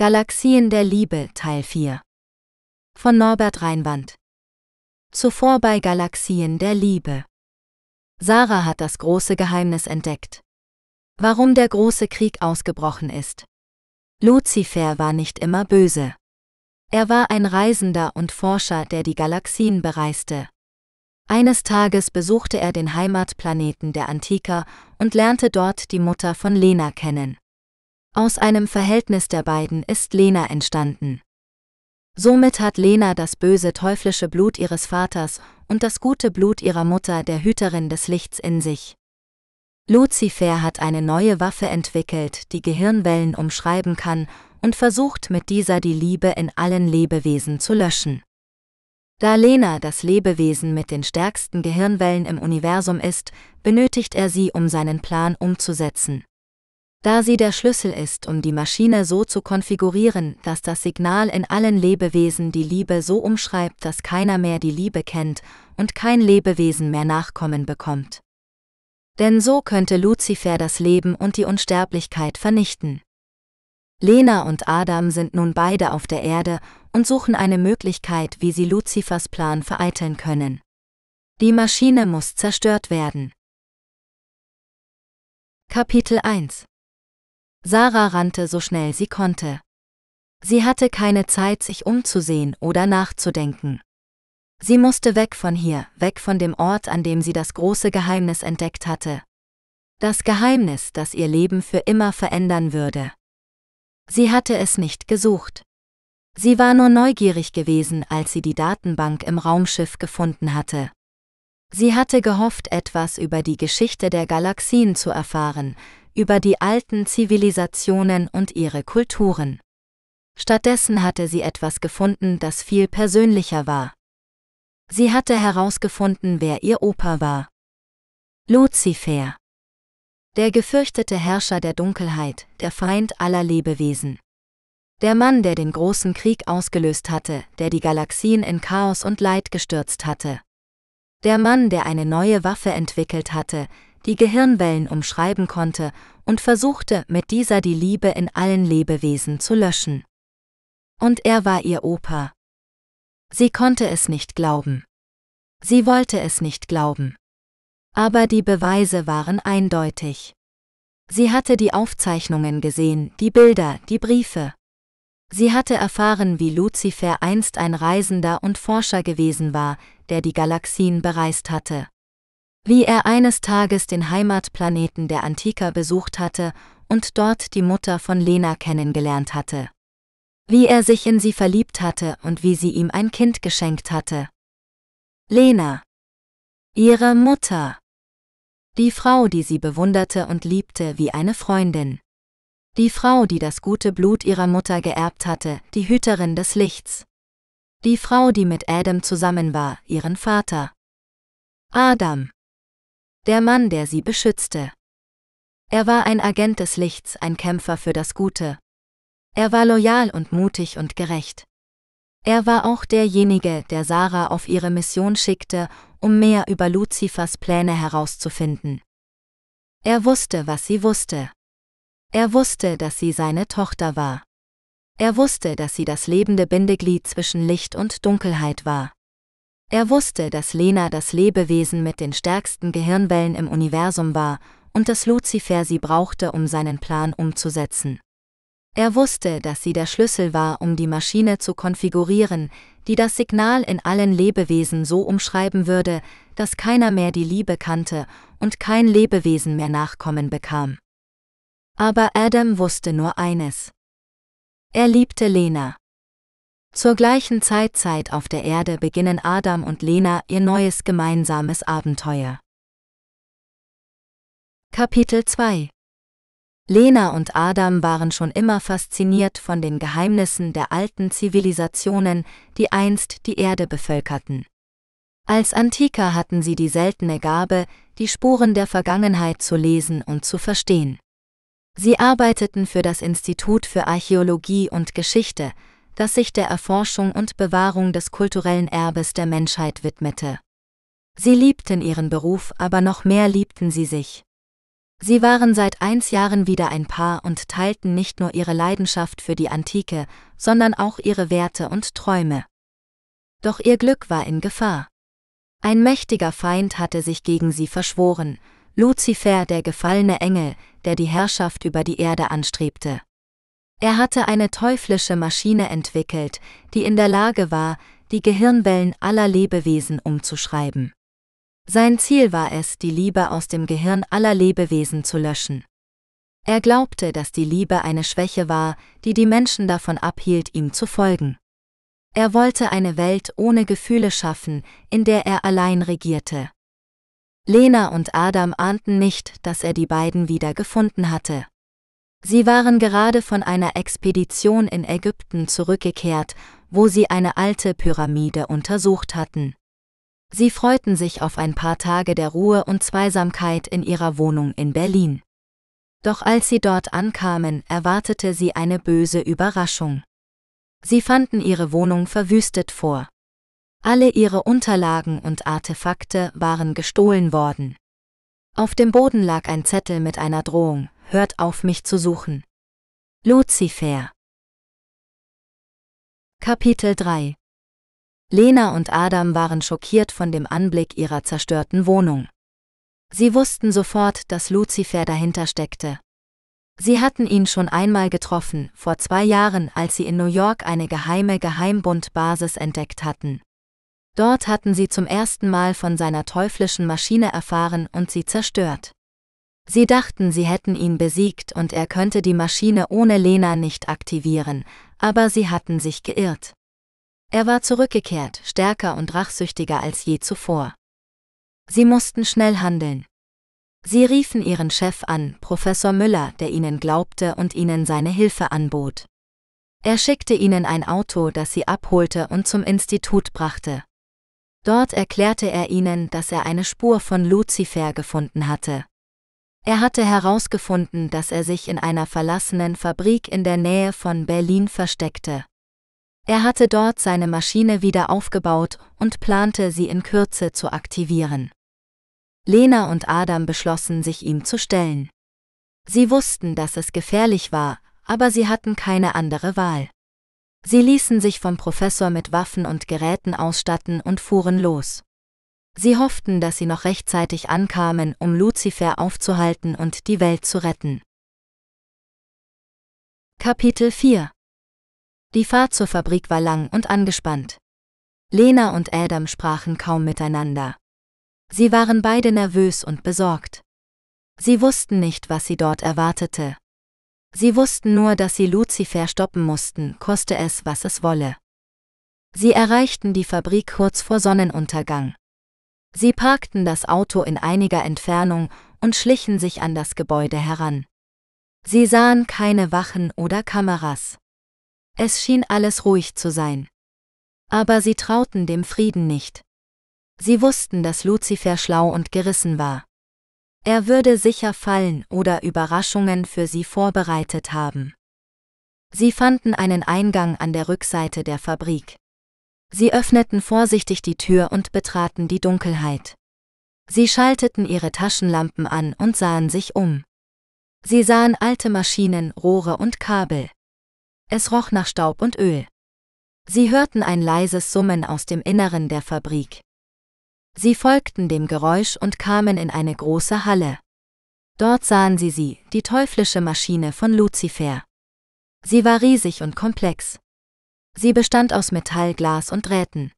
Galaxien der Liebe Teil 4 von Norbert Reinwand Zuvor bei Galaxien der Liebe Sarah hat das große Geheimnis entdeckt. Warum der große Krieg ausgebrochen ist. Luzifer war nicht immer böse. Er war ein Reisender und Forscher, der die Galaxien bereiste. Eines Tages besuchte er den Heimatplaneten der Antiker und lernte dort die Mutter von Lena kennen. Aus einem Verhältnis der beiden ist Lena entstanden. Somit hat Lena das böse teuflische Blut ihres Vaters und das gute Blut ihrer Mutter, der Hüterin des Lichts, in sich. Lucifer hat eine neue Waffe entwickelt, die Gehirnwellen umschreiben kann und versucht mit dieser die Liebe in allen Lebewesen zu löschen. Da Lena das Lebewesen mit den stärksten Gehirnwellen im Universum ist, benötigt er sie, um seinen Plan umzusetzen da sie der Schlüssel ist, um die Maschine so zu konfigurieren, dass das Signal in allen Lebewesen die Liebe so umschreibt, dass keiner mehr die Liebe kennt und kein Lebewesen mehr Nachkommen bekommt. Denn so könnte Luzifer das Leben und die Unsterblichkeit vernichten. Lena und Adam sind nun beide auf der Erde und suchen eine Möglichkeit, wie sie Luzifers Plan vereiteln können. Die Maschine muss zerstört werden. Kapitel 1 Sarah rannte so schnell sie konnte. Sie hatte keine Zeit, sich umzusehen oder nachzudenken. Sie musste weg von hier, weg von dem Ort, an dem sie das große Geheimnis entdeckt hatte. Das Geheimnis, das ihr Leben für immer verändern würde. Sie hatte es nicht gesucht. Sie war nur neugierig gewesen, als sie die Datenbank im Raumschiff gefunden hatte. Sie hatte gehofft, etwas über die Geschichte der Galaxien zu erfahren, über die alten Zivilisationen und ihre Kulturen. Stattdessen hatte sie etwas gefunden, das viel persönlicher war. Sie hatte herausgefunden, wer ihr Opa war. Luzifer. Der gefürchtete Herrscher der Dunkelheit, der Feind aller Lebewesen. Der Mann, der den großen Krieg ausgelöst hatte, der die Galaxien in Chaos und Leid gestürzt hatte. Der Mann, der eine neue Waffe entwickelt hatte, die Gehirnwellen umschreiben konnte und versuchte mit dieser die Liebe in allen Lebewesen zu löschen. Und er war ihr Opa. Sie konnte es nicht glauben. Sie wollte es nicht glauben. Aber die Beweise waren eindeutig. Sie hatte die Aufzeichnungen gesehen, die Bilder, die Briefe. Sie hatte erfahren, wie Lucifer einst ein Reisender und Forscher gewesen war, der die Galaxien bereist hatte wie er eines Tages den Heimatplaneten der Antiker besucht hatte und dort die Mutter von Lena kennengelernt hatte. Wie er sich in sie verliebt hatte und wie sie ihm ein Kind geschenkt hatte. Lena. Ihre Mutter. Die Frau, die sie bewunderte und liebte wie eine Freundin. Die Frau, die das gute Blut ihrer Mutter geerbt hatte, die Hüterin des Lichts. Die Frau, die mit Adam zusammen war, ihren Vater. Adam der Mann, der sie beschützte. Er war ein Agent des Lichts, ein Kämpfer für das Gute. Er war loyal und mutig und gerecht. Er war auch derjenige, der Sarah auf ihre Mission schickte, um mehr über Luzifers Pläne herauszufinden. Er wusste, was sie wusste. Er wusste, dass sie seine Tochter war. Er wusste, dass sie das lebende Bindeglied zwischen Licht und Dunkelheit war. Er wusste, dass Lena das Lebewesen mit den stärksten Gehirnwellen im Universum war und dass Luzifer sie brauchte, um seinen Plan umzusetzen. Er wusste, dass sie der Schlüssel war, um die Maschine zu konfigurieren, die das Signal in allen Lebewesen so umschreiben würde, dass keiner mehr die Liebe kannte und kein Lebewesen mehr Nachkommen bekam. Aber Adam wusste nur eines. Er liebte Lena. Zur gleichen Zeitzeit auf der Erde beginnen Adam und Lena ihr neues gemeinsames Abenteuer. Kapitel 2 Lena und Adam waren schon immer fasziniert von den Geheimnissen der alten Zivilisationen, die einst die Erde bevölkerten. Als Antiker hatten sie die seltene Gabe, die Spuren der Vergangenheit zu lesen und zu verstehen. Sie arbeiteten für das Institut für Archäologie und Geschichte, das sich der Erforschung und Bewahrung des kulturellen Erbes der Menschheit widmete. Sie liebten ihren Beruf, aber noch mehr liebten sie sich. Sie waren seit eins Jahren wieder ein Paar und teilten nicht nur ihre Leidenschaft für die Antike, sondern auch ihre Werte und Träume. Doch ihr Glück war in Gefahr. Ein mächtiger Feind hatte sich gegen sie verschworen, Luzifer der gefallene Engel, der die Herrschaft über die Erde anstrebte. Er hatte eine teuflische Maschine entwickelt, die in der Lage war, die Gehirnwellen aller Lebewesen umzuschreiben. Sein Ziel war es, die Liebe aus dem Gehirn aller Lebewesen zu löschen. Er glaubte, dass die Liebe eine Schwäche war, die die Menschen davon abhielt, ihm zu folgen. Er wollte eine Welt ohne Gefühle schaffen, in der er allein regierte. Lena und Adam ahnten nicht, dass er die beiden wieder gefunden hatte. Sie waren gerade von einer Expedition in Ägypten zurückgekehrt, wo sie eine alte Pyramide untersucht hatten. Sie freuten sich auf ein paar Tage der Ruhe und Zweisamkeit in ihrer Wohnung in Berlin. Doch als sie dort ankamen, erwartete sie eine böse Überraschung. Sie fanden ihre Wohnung verwüstet vor. Alle ihre Unterlagen und Artefakte waren gestohlen worden. Auf dem Boden lag ein Zettel mit einer Drohung, hört auf mich zu suchen. Luzifer. Kapitel 3 Lena und Adam waren schockiert von dem Anblick ihrer zerstörten Wohnung. Sie wussten sofort, dass Luzifer dahinter steckte. Sie hatten ihn schon einmal getroffen, vor zwei Jahren, als sie in New York eine geheime Geheimbundbasis entdeckt hatten. Dort hatten sie zum ersten Mal von seiner teuflischen Maschine erfahren und sie zerstört. Sie dachten, sie hätten ihn besiegt und er könnte die Maschine ohne Lena nicht aktivieren, aber sie hatten sich geirrt. Er war zurückgekehrt, stärker und rachsüchtiger als je zuvor. Sie mussten schnell handeln. Sie riefen ihren Chef an, Professor Müller, der ihnen glaubte und ihnen seine Hilfe anbot. Er schickte ihnen ein Auto, das sie abholte und zum Institut brachte. Dort erklärte er ihnen, dass er eine Spur von Lucifer gefunden hatte, er hatte herausgefunden, dass er sich in einer verlassenen Fabrik in der Nähe von Berlin versteckte. Er hatte dort seine Maschine wieder aufgebaut und plante, sie in Kürze zu aktivieren. Lena und Adam beschlossen, sich ihm zu stellen. Sie wussten, dass es gefährlich war, aber sie hatten keine andere Wahl. Sie ließen sich vom Professor mit Waffen und Geräten ausstatten und fuhren los. Sie hofften, dass sie noch rechtzeitig ankamen, um Luzifer aufzuhalten und die Welt zu retten. Kapitel 4 Die Fahrt zur Fabrik war lang und angespannt. Lena und Adam sprachen kaum miteinander. Sie waren beide nervös und besorgt. Sie wussten nicht, was sie dort erwartete. Sie wussten nur, dass sie Luzifer stoppen mussten, koste es, was es wolle. Sie erreichten die Fabrik kurz vor Sonnenuntergang. Sie parkten das Auto in einiger Entfernung und schlichen sich an das Gebäude heran. Sie sahen keine Wachen oder Kameras. Es schien alles ruhig zu sein. Aber sie trauten dem Frieden nicht. Sie wussten, dass Lucifer schlau und gerissen war. Er würde sicher fallen oder Überraschungen für sie vorbereitet haben. Sie fanden einen Eingang an der Rückseite der Fabrik. Sie öffneten vorsichtig die Tür und betraten die Dunkelheit. Sie schalteten ihre Taschenlampen an und sahen sich um. Sie sahen alte Maschinen, Rohre und Kabel. Es roch nach Staub und Öl. Sie hörten ein leises Summen aus dem Inneren der Fabrik. Sie folgten dem Geräusch und kamen in eine große Halle. Dort sahen sie sie, die teuflische Maschine von Lucifer. Sie war riesig und komplex. Sie bestand aus Metall, Glas und Drähten.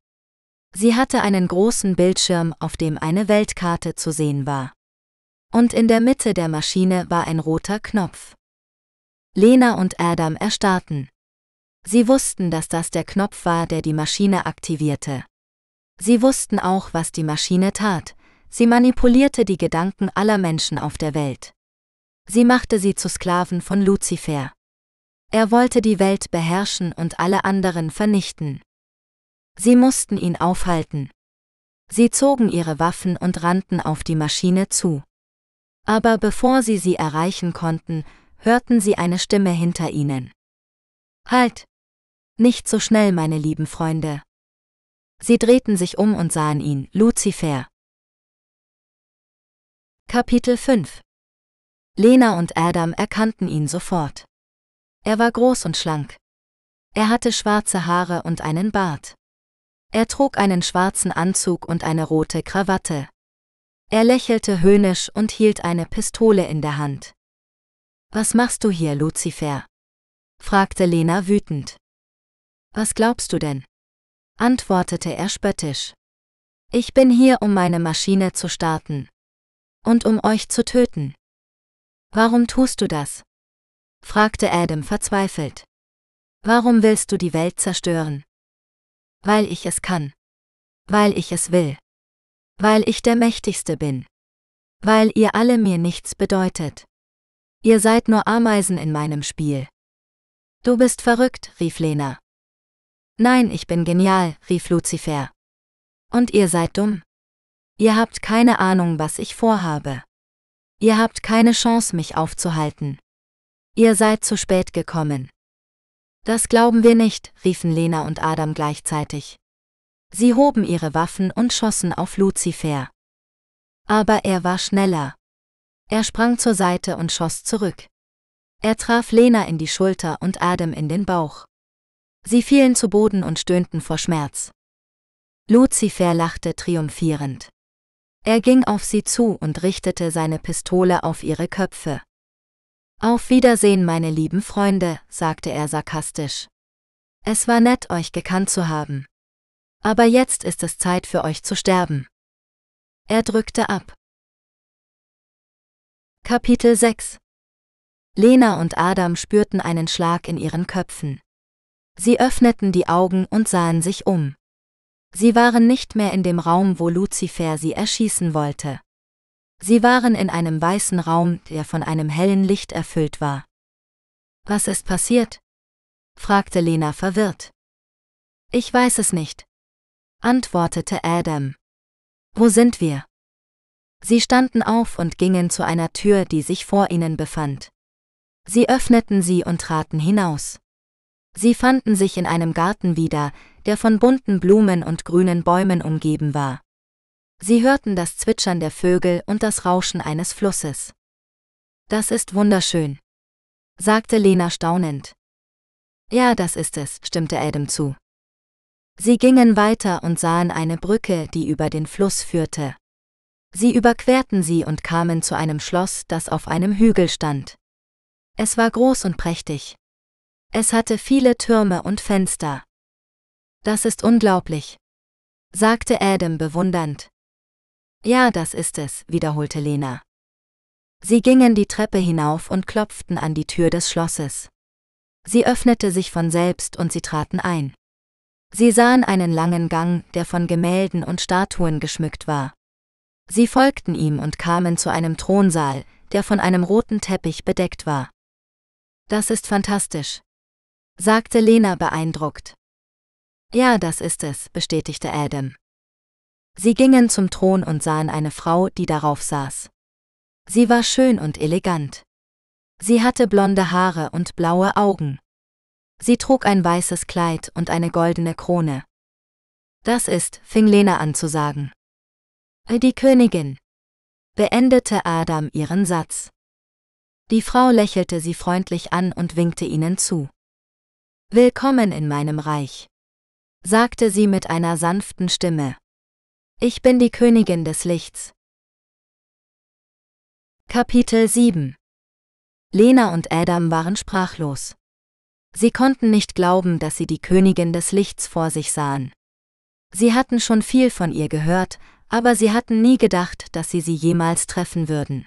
Sie hatte einen großen Bildschirm, auf dem eine Weltkarte zu sehen war. Und in der Mitte der Maschine war ein roter Knopf. Lena und Adam erstarrten. Sie wussten, dass das der Knopf war, der die Maschine aktivierte. Sie wussten auch, was die Maschine tat. Sie manipulierte die Gedanken aller Menschen auf der Welt. Sie machte sie zu Sklaven von Luzifer. Er wollte die Welt beherrschen und alle anderen vernichten. Sie mussten ihn aufhalten. Sie zogen ihre Waffen und rannten auf die Maschine zu. Aber bevor sie sie erreichen konnten, hörten sie eine Stimme hinter ihnen. Halt! Nicht so schnell, meine lieben Freunde. Sie drehten sich um und sahen ihn, Lucifer. Kapitel 5 Lena und Adam erkannten ihn sofort. Er war groß und schlank. Er hatte schwarze Haare und einen Bart. Er trug einen schwarzen Anzug und eine rote Krawatte. Er lächelte höhnisch und hielt eine Pistole in der Hand. Was machst du hier, Lucifer? fragte Lena wütend. Was glaubst du denn? antwortete er spöttisch. Ich bin hier, um meine Maschine zu starten. Und um euch zu töten. Warum tust du das? fragte Adam verzweifelt. Warum willst du die Welt zerstören? Weil ich es kann. Weil ich es will. Weil ich der Mächtigste bin. Weil ihr alle mir nichts bedeutet. Ihr seid nur Ameisen in meinem Spiel. Du bist verrückt, rief Lena. Nein, ich bin genial, rief Lucifer. Und ihr seid dumm. Ihr habt keine Ahnung, was ich vorhabe. Ihr habt keine Chance, mich aufzuhalten. Ihr seid zu spät gekommen. Das glauben wir nicht, riefen Lena und Adam gleichzeitig. Sie hoben ihre Waffen und schossen auf Luzifer. Aber er war schneller. Er sprang zur Seite und schoss zurück. Er traf Lena in die Schulter und Adam in den Bauch. Sie fielen zu Boden und stöhnten vor Schmerz. Luzifer lachte triumphierend. Er ging auf sie zu und richtete seine Pistole auf ihre Köpfe. Auf Wiedersehen, meine lieben Freunde, sagte er sarkastisch. Es war nett, euch gekannt zu haben. Aber jetzt ist es Zeit für euch zu sterben. Er drückte ab. Kapitel 6 Lena und Adam spürten einen Schlag in ihren Köpfen. Sie öffneten die Augen und sahen sich um. Sie waren nicht mehr in dem Raum, wo Lucifer sie erschießen wollte. Sie waren in einem weißen Raum, der von einem hellen Licht erfüllt war. Was ist passiert? fragte Lena verwirrt. Ich weiß es nicht, antwortete Adam. Wo sind wir? Sie standen auf und gingen zu einer Tür, die sich vor ihnen befand. Sie öffneten sie und traten hinaus. Sie fanden sich in einem Garten wieder, der von bunten Blumen und grünen Bäumen umgeben war. Sie hörten das Zwitschern der Vögel und das Rauschen eines Flusses. Das ist wunderschön, sagte Lena staunend. Ja, das ist es, stimmte Adam zu. Sie gingen weiter und sahen eine Brücke, die über den Fluss führte. Sie überquerten sie und kamen zu einem Schloss, das auf einem Hügel stand. Es war groß und prächtig. Es hatte viele Türme und Fenster. Das ist unglaublich, sagte Adam bewundernd. Ja, das ist es, wiederholte Lena. Sie gingen die Treppe hinauf und klopften an die Tür des Schlosses. Sie öffnete sich von selbst und sie traten ein. Sie sahen einen langen Gang, der von Gemälden und Statuen geschmückt war. Sie folgten ihm und kamen zu einem Thronsaal, der von einem roten Teppich bedeckt war. Das ist fantastisch, sagte Lena beeindruckt. Ja, das ist es, bestätigte Adam. Sie gingen zum Thron und sahen eine Frau, die darauf saß. Sie war schön und elegant. Sie hatte blonde Haare und blaue Augen. Sie trug ein weißes Kleid und eine goldene Krone. Das ist, fing Lena an zu sagen. Äh, die Königin. Beendete Adam ihren Satz. Die Frau lächelte sie freundlich an und winkte ihnen zu. Willkommen in meinem Reich. sagte sie mit einer sanften Stimme. Ich bin die Königin des Lichts. Kapitel 7 Lena und Adam waren sprachlos. Sie konnten nicht glauben, dass sie die Königin des Lichts vor sich sahen. Sie hatten schon viel von ihr gehört, aber sie hatten nie gedacht, dass sie sie jemals treffen würden.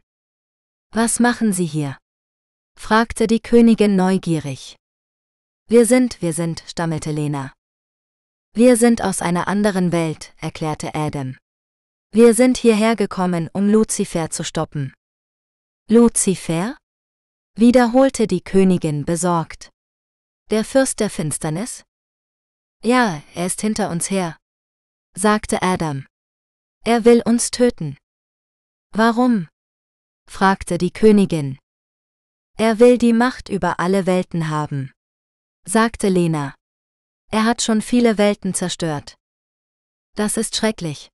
Was machen Sie hier? fragte die Königin neugierig. Wir sind, wir sind, stammelte Lena. Wir sind aus einer anderen Welt, erklärte Adam. Wir sind hierher gekommen, um Luzifer zu stoppen. Luzifer? wiederholte die Königin besorgt. Der Fürst der Finsternis? Ja, er ist hinter uns her, sagte Adam. Er will uns töten. Warum? fragte die Königin. Er will die Macht über alle Welten haben, sagte Lena. Er hat schon viele Welten zerstört. Das ist schrecklich,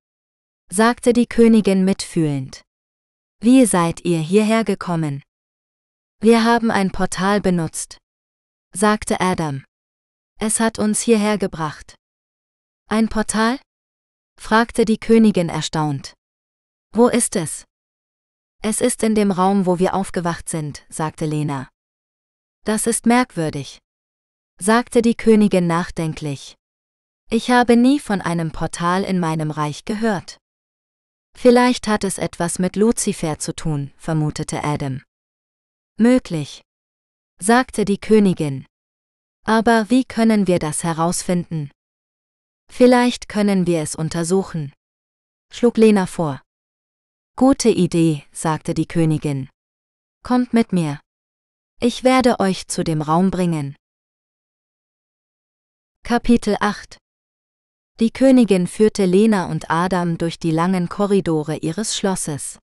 sagte die Königin mitfühlend. Wie seid ihr hierher gekommen? Wir haben ein Portal benutzt, sagte Adam. Es hat uns hierher gebracht. Ein Portal? fragte die Königin erstaunt. Wo ist es? Es ist in dem Raum, wo wir aufgewacht sind, sagte Lena. Das ist merkwürdig sagte die Königin nachdenklich. Ich habe nie von einem Portal in meinem Reich gehört. Vielleicht hat es etwas mit Luzifer zu tun, vermutete Adam. Möglich, sagte die Königin. Aber wie können wir das herausfinden? Vielleicht können wir es untersuchen, schlug Lena vor. Gute Idee, sagte die Königin. Kommt mit mir. Ich werde euch zu dem Raum bringen. Kapitel 8 Die Königin führte Lena und Adam durch die langen Korridore ihres Schlosses.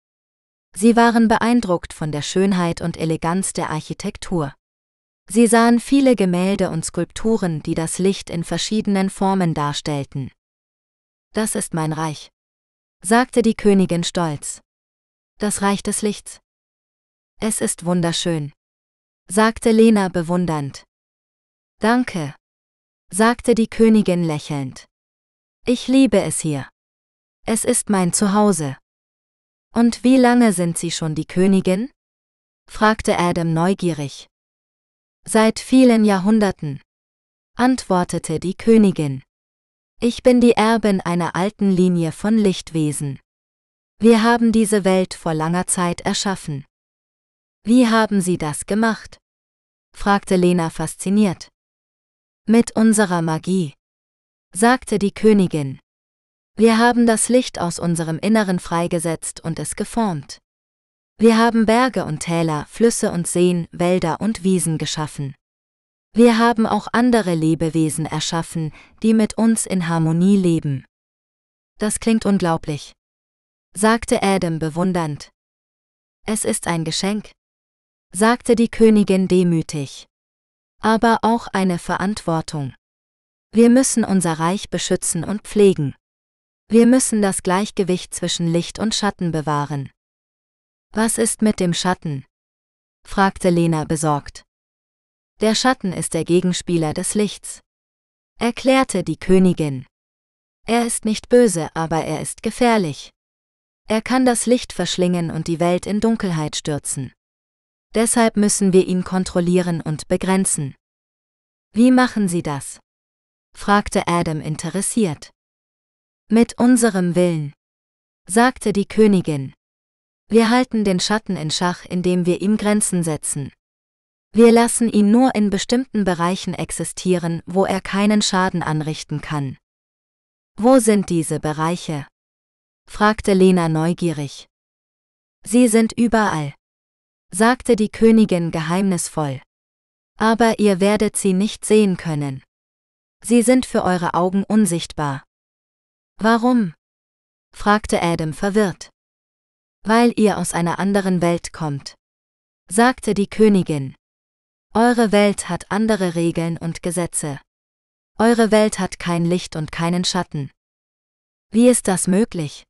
Sie waren beeindruckt von der Schönheit und Eleganz der Architektur. Sie sahen viele Gemälde und Skulpturen, die das Licht in verschiedenen Formen darstellten. Das ist mein Reich, sagte die Königin stolz. Das Reich des Lichts. Es ist wunderschön, sagte Lena bewundernd. Danke, sagte die Königin lächelnd. Ich liebe es hier. Es ist mein Zuhause. Und wie lange sind Sie schon die Königin? fragte Adam neugierig. Seit vielen Jahrhunderten, antwortete die Königin. Ich bin die Erbin einer alten Linie von Lichtwesen. Wir haben diese Welt vor langer Zeit erschaffen. Wie haben Sie das gemacht? fragte Lena fasziniert. Mit unserer Magie, sagte die Königin. Wir haben das Licht aus unserem Inneren freigesetzt und es geformt. Wir haben Berge und Täler, Flüsse und Seen, Wälder und Wiesen geschaffen. Wir haben auch andere Lebewesen erschaffen, die mit uns in Harmonie leben. Das klingt unglaublich, sagte Adam bewundernd. Es ist ein Geschenk, sagte die Königin demütig aber auch eine Verantwortung. Wir müssen unser Reich beschützen und pflegen. Wir müssen das Gleichgewicht zwischen Licht und Schatten bewahren. Was ist mit dem Schatten? fragte Lena besorgt. Der Schatten ist der Gegenspieler des Lichts, erklärte die Königin. Er ist nicht böse, aber er ist gefährlich. Er kann das Licht verschlingen und die Welt in Dunkelheit stürzen. Deshalb müssen wir ihn kontrollieren und begrenzen. Wie machen Sie das? fragte Adam interessiert. Mit unserem Willen, sagte die Königin. Wir halten den Schatten in Schach, indem wir ihm Grenzen setzen. Wir lassen ihn nur in bestimmten Bereichen existieren, wo er keinen Schaden anrichten kann. Wo sind diese Bereiche? fragte Lena neugierig. Sie sind überall, sagte die Königin geheimnisvoll. Aber ihr werdet sie nicht sehen können. Sie sind für eure Augen unsichtbar. Warum? fragte Adam verwirrt. Weil ihr aus einer anderen Welt kommt, sagte die Königin. Eure Welt hat andere Regeln und Gesetze. Eure Welt hat kein Licht und keinen Schatten. Wie ist das möglich?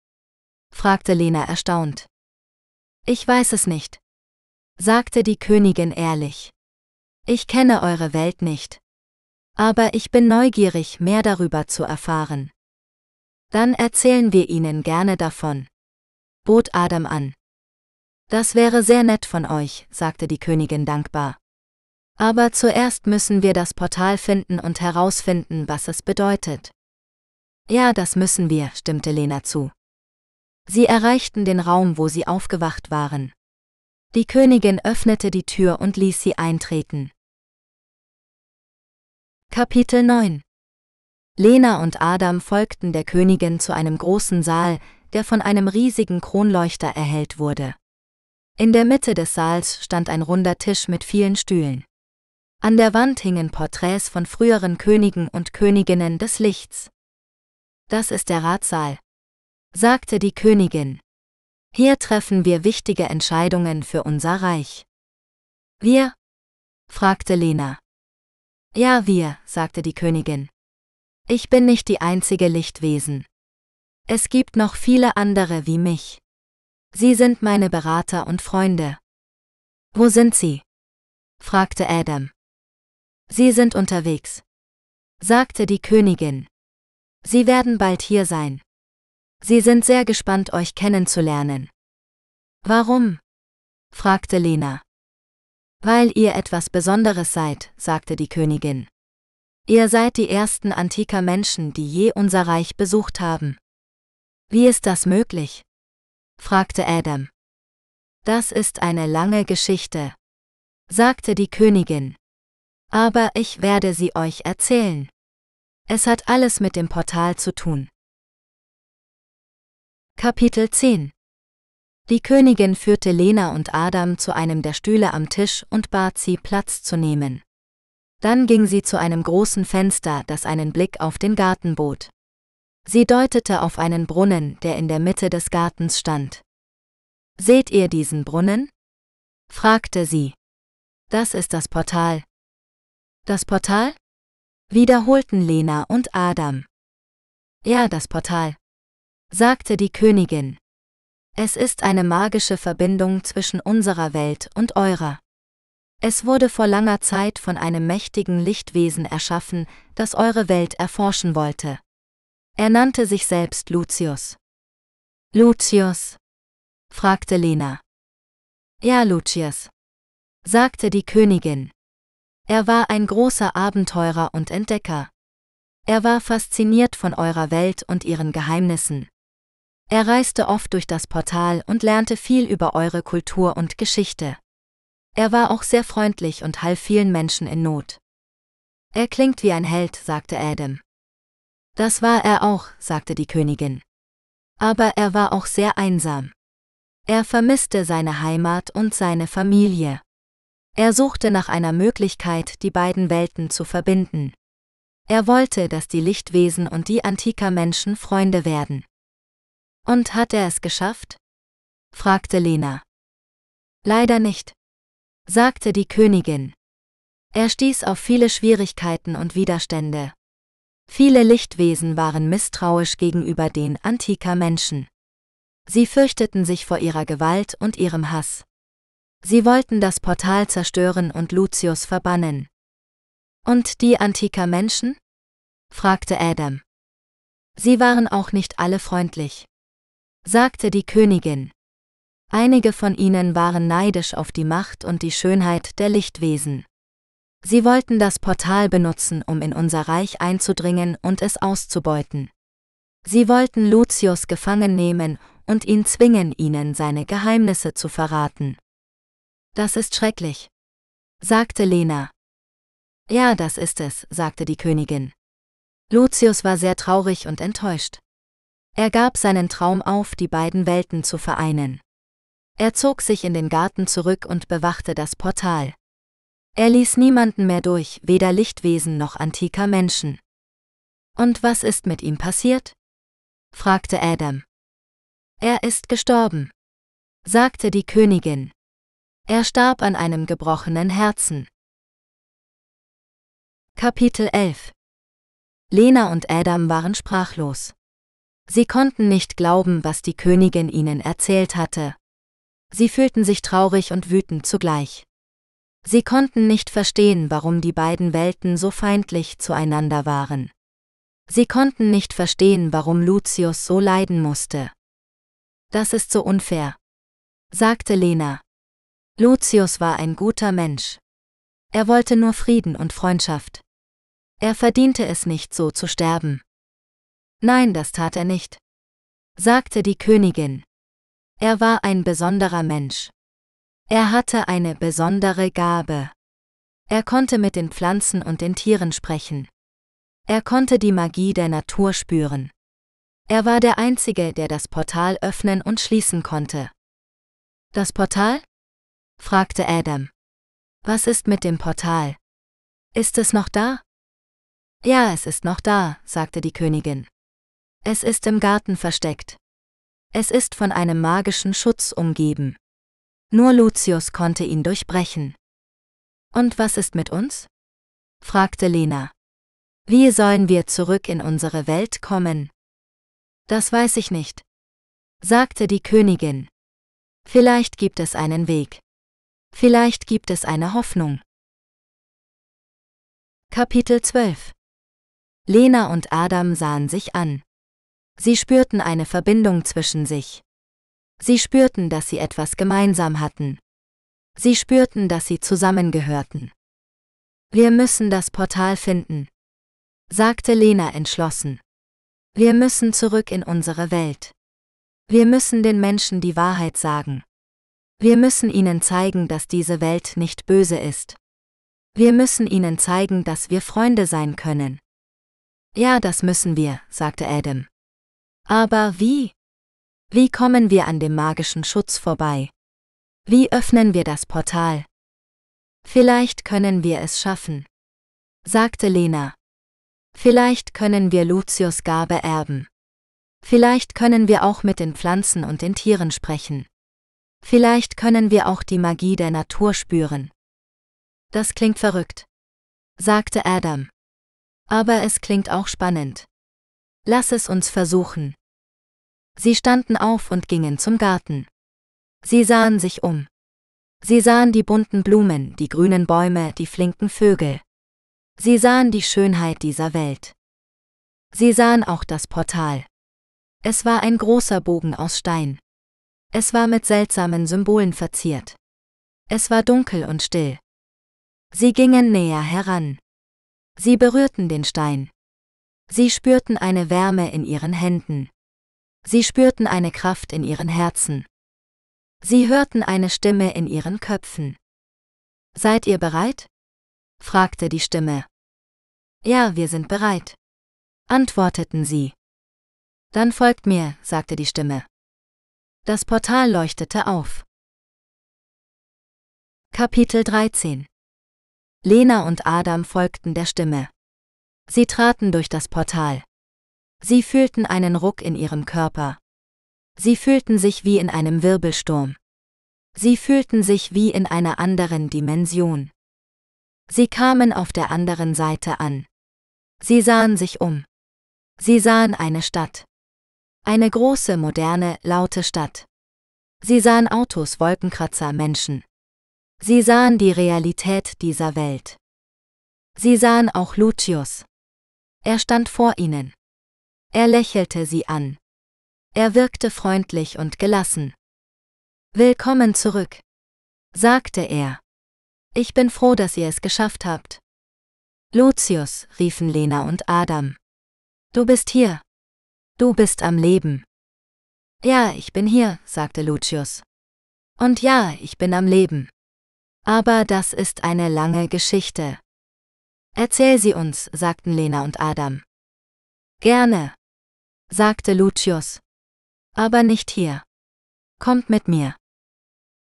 fragte Lena erstaunt. Ich weiß es nicht, sagte die Königin ehrlich. Ich kenne eure Welt nicht. Aber ich bin neugierig, mehr darüber zu erfahren. Dann erzählen wir Ihnen gerne davon. Bot Adam an. Das wäre sehr nett von euch, sagte die Königin dankbar. Aber zuerst müssen wir das Portal finden und herausfinden, was es bedeutet. Ja, das müssen wir, stimmte Lena zu. Sie erreichten den Raum, wo sie aufgewacht waren. Die Königin öffnete die Tür und ließ sie eintreten. Kapitel 9 Lena und Adam folgten der Königin zu einem großen Saal, der von einem riesigen Kronleuchter erhellt wurde. In der Mitte des Saals stand ein runder Tisch mit vielen Stühlen. An der Wand hingen Porträts von früheren Königen und Königinnen des Lichts. Das ist der Ratssaal, sagte die Königin. Hier treffen wir wichtige Entscheidungen für unser Reich. Wir? fragte Lena. Ja, wir, sagte die Königin. Ich bin nicht die einzige Lichtwesen. Es gibt noch viele andere wie mich. Sie sind meine Berater und Freunde. Wo sind sie? fragte Adam. Sie sind unterwegs, sagte die Königin. Sie werden bald hier sein. Sie sind sehr gespannt, euch kennenzulernen. Warum? fragte Lena. Weil ihr etwas Besonderes seid, sagte die Königin. Ihr seid die ersten antiker Menschen, die je unser Reich besucht haben. Wie ist das möglich? fragte Adam. Das ist eine lange Geschichte, sagte die Königin. Aber ich werde sie euch erzählen. Es hat alles mit dem Portal zu tun. Kapitel 10 Die Königin führte Lena und Adam zu einem der Stühle am Tisch und bat sie, Platz zu nehmen. Dann ging sie zu einem großen Fenster, das einen Blick auf den Garten bot. Sie deutete auf einen Brunnen, der in der Mitte des Gartens stand. Seht ihr diesen Brunnen? fragte sie. Das ist das Portal. Das Portal? wiederholten Lena und Adam. Ja, das Portal sagte die Königin. Es ist eine magische Verbindung zwischen unserer Welt und eurer. Es wurde vor langer Zeit von einem mächtigen Lichtwesen erschaffen, das eure Welt erforschen wollte. Er nannte sich selbst Lucius. Lucius? fragte Lena. Ja, Lucius, sagte die Königin. Er war ein großer Abenteurer und Entdecker. Er war fasziniert von eurer Welt und ihren Geheimnissen. Er reiste oft durch das Portal und lernte viel über eure Kultur und Geschichte. Er war auch sehr freundlich und half vielen Menschen in Not. Er klingt wie ein Held, sagte Adam. Das war er auch, sagte die Königin. Aber er war auch sehr einsam. Er vermisste seine Heimat und seine Familie. Er suchte nach einer Möglichkeit, die beiden Welten zu verbinden. Er wollte, dass die Lichtwesen und die antiker Menschen Freunde werden. Und hat er es geschafft? fragte Lena. Leider nicht, sagte die Königin. Er stieß auf viele Schwierigkeiten und Widerstände. Viele Lichtwesen waren misstrauisch gegenüber den antiker Menschen. Sie fürchteten sich vor ihrer Gewalt und ihrem Hass. Sie wollten das Portal zerstören und Lucius verbannen. Und die antiker Menschen? fragte Adam. Sie waren auch nicht alle freundlich sagte die Königin. Einige von ihnen waren neidisch auf die Macht und die Schönheit der Lichtwesen. Sie wollten das Portal benutzen, um in unser Reich einzudringen und es auszubeuten. Sie wollten Lucius gefangen nehmen und ihn zwingen, ihnen seine Geheimnisse zu verraten. Das ist schrecklich, sagte Lena. Ja, das ist es, sagte die Königin. Lucius war sehr traurig und enttäuscht. Er gab seinen Traum auf, die beiden Welten zu vereinen. Er zog sich in den Garten zurück und bewachte das Portal. Er ließ niemanden mehr durch, weder Lichtwesen noch antiker Menschen. Und was ist mit ihm passiert? fragte Adam. Er ist gestorben, sagte die Königin. Er starb an einem gebrochenen Herzen. Kapitel 11 Lena und Adam waren sprachlos. Sie konnten nicht glauben, was die Königin ihnen erzählt hatte. Sie fühlten sich traurig und wütend zugleich. Sie konnten nicht verstehen, warum die beiden Welten so feindlich zueinander waren. Sie konnten nicht verstehen, warum Lucius so leiden musste. Das ist so unfair, sagte Lena. Lucius war ein guter Mensch. Er wollte nur Frieden und Freundschaft. Er verdiente es nicht so zu sterben. Nein, das tat er nicht, sagte die Königin. Er war ein besonderer Mensch. Er hatte eine besondere Gabe. Er konnte mit den Pflanzen und den Tieren sprechen. Er konnte die Magie der Natur spüren. Er war der Einzige, der das Portal öffnen und schließen konnte. Das Portal? fragte Adam. Was ist mit dem Portal? Ist es noch da? Ja, es ist noch da, sagte die Königin. Es ist im Garten versteckt. Es ist von einem magischen Schutz umgeben. Nur Lucius konnte ihn durchbrechen. Und was ist mit uns? fragte Lena. Wie sollen wir zurück in unsere Welt kommen? Das weiß ich nicht, sagte die Königin. Vielleicht gibt es einen Weg. Vielleicht gibt es eine Hoffnung. Kapitel 12 Lena und Adam sahen sich an. Sie spürten eine Verbindung zwischen sich. Sie spürten, dass sie etwas gemeinsam hatten. Sie spürten, dass sie zusammengehörten. Wir müssen das Portal finden, sagte Lena entschlossen. Wir müssen zurück in unsere Welt. Wir müssen den Menschen die Wahrheit sagen. Wir müssen ihnen zeigen, dass diese Welt nicht böse ist. Wir müssen ihnen zeigen, dass wir Freunde sein können. Ja, das müssen wir, sagte Adam. Aber wie? Wie kommen wir an dem magischen Schutz vorbei? Wie öffnen wir das Portal? Vielleicht können wir es schaffen, sagte Lena. Vielleicht können wir Lucius Gabe erben. Vielleicht können wir auch mit den Pflanzen und den Tieren sprechen. Vielleicht können wir auch die Magie der Natur spüren. Das klingt verrückt, sagte Adam. Aber es klingt auch spannend. Lass es uns versuchen. Sie standen auf und gingen zum Garten. Sie sahen sich um. Sie sahen die bunten Blumen, die grünen Bäume, die flinken Vögel. Sie sahen die Schönheit dieser Welt. Sie sahen auch das Portal. Es war ein großer Bogen aus Stein. Es war mit seltsamen Symbolen verziert. Es war dunkel und still. Sie gingen näher heran. Sie berührten den Stein. Sie spürten eine Wärme in ihren Händen. Sie spürten eine Kraft in ihren Herzen. Sie hörten eine Stimme in ihren Köpfen. Seid ihr bereit? fragte die Stimme. Ja, wir sind bereit, antworteten sie. Dann folgt mir, sagte die Stimme. Das Portal leuchtete auf. Kapitel 13 Lena und Adam folgten der Stimme. Sie traten durch das Portal. Sie fühlten einen Ruck in ihrem Körper. Sie fühlten sich wie in einem Wirbelsturm. Sie fühlten sich wie in einer anderen Dimension. Sie kamen auf der anderen Seite an. Sie sahen sich um. Sie sahen eine Stadt. Eine große, moderne, laute Stadt. Sie sahen Autos, Wolkenkratzer, Menschen. Sie sahen die Realität dieser Welt. Sie sahen auch Lucius. Er stand vor ihnen. Er lächelte sie an. Er wirkte freundlich und gelassen. Willkommen zurück, sagte er. Ich bin froh, dass ihr es geschafft habt. Lucius, riefen Lena und Adam. Du bist hier. Du bist am Leben. Ja, ich bin hier, sagte Lucius. Und ja, ich bin am Leben. Aber das ist eine lange Geschichte. Erzähl sie uns, sagten Lena und Adam. Gerne, sagte Lucius. Aber nicht hier. Kommt mit mir.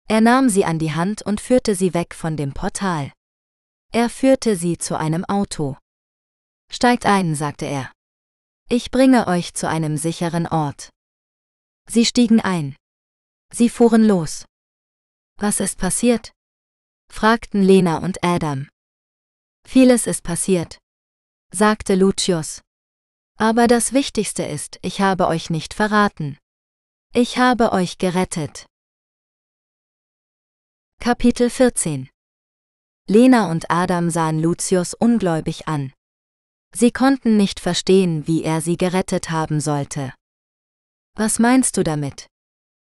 Er nahm sie an die Hand und führte sie weg von dem Portal. Er führte sie zu einem Auto. Steigt ein, sagte er. Ich bringe euch zu einem sicheren Ort. Sie stiegen ein. Sie fuhren los. Was ist passiert? fragten Lena und Adam. Vieles ist passiert, sagte Lucius. Aber das Wichtigste ist, ich habe euch nicht verraten. Ich habe euch gerettet. Kapitel 14 Lena und Adam sahen Lucius ungläubig an. Sie konnten nicht verstehen, wie er sie gerettet haben sollte. Was meinst du damit?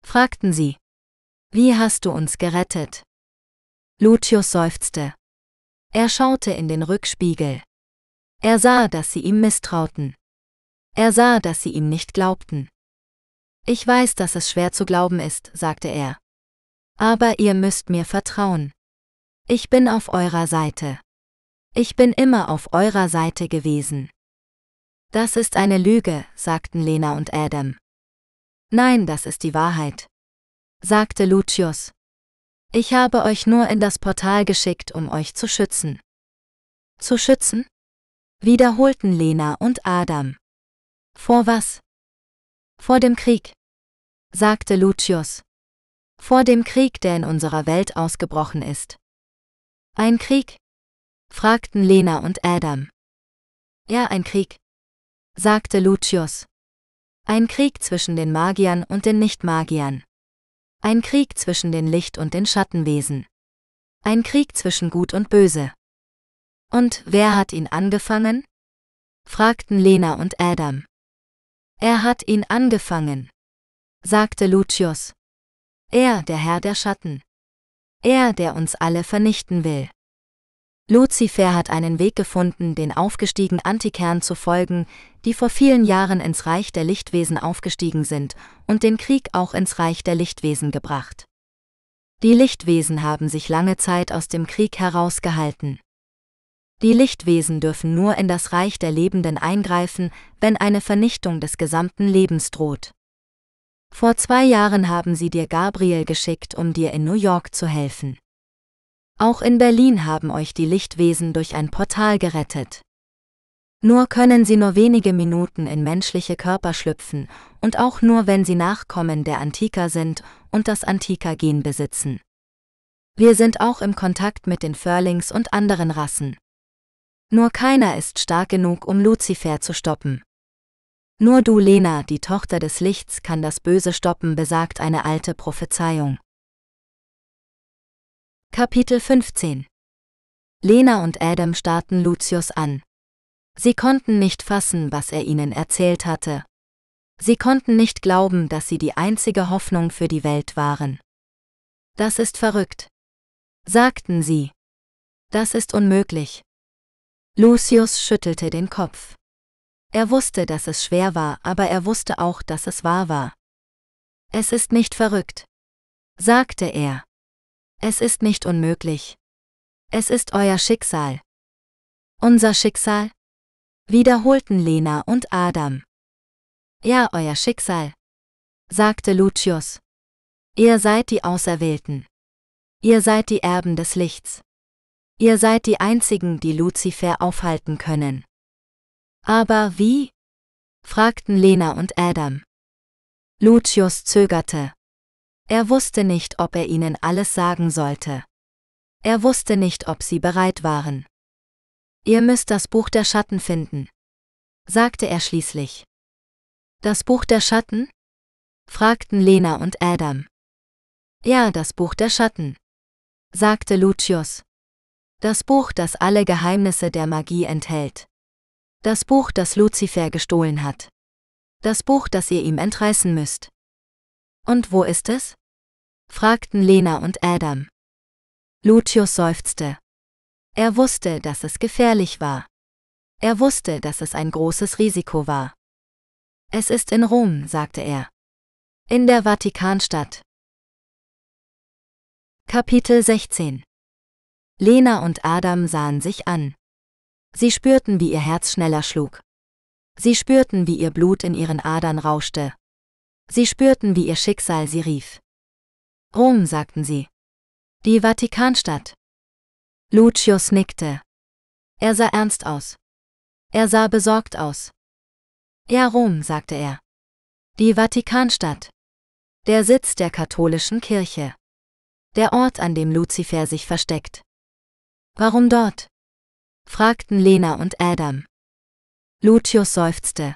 fragten sie. Wie hast du uns gerettet? Lucius seufzte. Er schaute in den Rückspiegel. Er sah, dass sie ihm misstrauten. Er sah, dass sie ihm nicht glaubten. Ich weiß, dass es schwer zu glauben ist, sagte er. Aber ihr müsst mir vertrauen. Ich bin auf eurer Seite. Ich bin immer auf eurer Seite gewesen. Das ist eine Lüge, sagten Lena und Adam. Nein, das ist die Wahrheit, sagte Lucius. Ich habe euch nur in das Portal geschickt, um euch zu schützen. Zu schützen? wiederholten Lena und Adam. Vor was? Vor dem Krieg, sagte Lucius. Vor dem Krieg, der in unserer Welt ausgebrochen ist. Ein Krieg? fragten Lena und Adam. Ja, ein Krieg, sagte Lucius. Ein Krieg zwischen den Magiern und den Nichtmagiern. Ein Krieg zwischen den Licht- und den Schattenwesen. Ein Krieg zwischen Gut und Böse. Und wer hat ihn angefangen? fragten Lena und Adam. Er hat ihn angefangen, sagte Lucius. Er, der Herr der Schatten. Er, der uns alle vernichten will. Luzifer hat einen Weg gefunden, den aufgestiegenen Antikern zu folgen, die vor vielen Jahren ins Reich der Lichtwesen aufgestiegen sind und den Krieg auch ins Reich der Lichtwesen gebracht. Die Lichtwesen haben sich lange Zeit aus dem Krieg herausgehalten. Die Lichtwesen dürfen nur in das Reich der Lebenden eingreifen, wenn eine Vernichtung des gesamten Lebens droht. Vor zwei Jahren haben sie dir Gabriel geschickt, um dir in New York zu helfen. Auch in Berlin haben euch die Lichtwesen durch ein Portal gerettet. Nur können sie nur wenige Minuten in menschliche Körper schlüpfen und auch nur, wenn sie Nachkommen der Antiker sind und das Antiker-Gen besitzen. Wir sind auch im Kontakt mit den Furlings und anderen Rassen. Nur keiner ist stark genug, um Luzifer zu stoppen. Nur du, Lena, die Tochter des Lichts, kann das Böse stoppen, besagt eine alte Prophezeiung. Kapitel 15 Lena und Adam starrten Lucius an. Sie konnten nicht fassen, was er ihnen erzählt hatte. Sie konnten nicht glauben, dass sie die einzige Hoffnung für die Welt waren. Das ist verrückt. Sagten sie. Das ist unmöglich. Lucius schüttelte den Kopf. Er wusste, dass es schwer war, aber er wusste auch, dass es wahr war. Es ist nicht verrückt. Sagte er. Es ist nicht unmöglich. Es ist euer Schicksal. Unser Schicksal? wiederholten Lena und Adam. Ja, euer Schicksal, sagte Lucius. Ihr seid die Auserwählten. Ihr seid die Erben des Lichts. Ihr seid die Einzigen, die Lucifer aufhalten können. Aber wie? fragten Lena und Adam. Lucius zögerte. Er wusste nicht, ob er ihnen alles sagen sollte. Er wusste nicht, ob sie bereit waren. Ihr müsst das Buch der Schatten finden, sagte er schließlich. Das Buch der Schatten? fragten Lena und Adam. Ja, das Buch der Schatten, sagte Lucius. Das Buch, das alle Geheimnisse der Magie enthält. Das Buch, das Lucifer gestohlen hat. Das Buch, das ihr ihm entreißen müsst. Und wo ist es? fragten Lena und Adam. Lucius seufzte. Er wusste, dass es gefährlich war. Er wusste, dass es ein großes Risiko war. Es ist in Rom, sagte er. In der Vatikanstadt. Kapitel 16 Lena und Adam sahen sich an. Sie spürten, wie ihr Herz schneller schlug. Sie spürten, wie ihr Blut in ihren Adern rauschte. Sie spürten, wie ihr Schicksal sie rief. Rom, sagten sie. Die Vatikanstadt. Lucius nickte. Er sah ernst aus. Er sah besorgt aus. Ja, Rom, sagte er. Die Vatikanstadt. Der Sitz der katholischen Kirche. Der Ort, an dem Luzifer sich versteckt. Warum dort? fragten Lena und Adam. Lucius seufzte.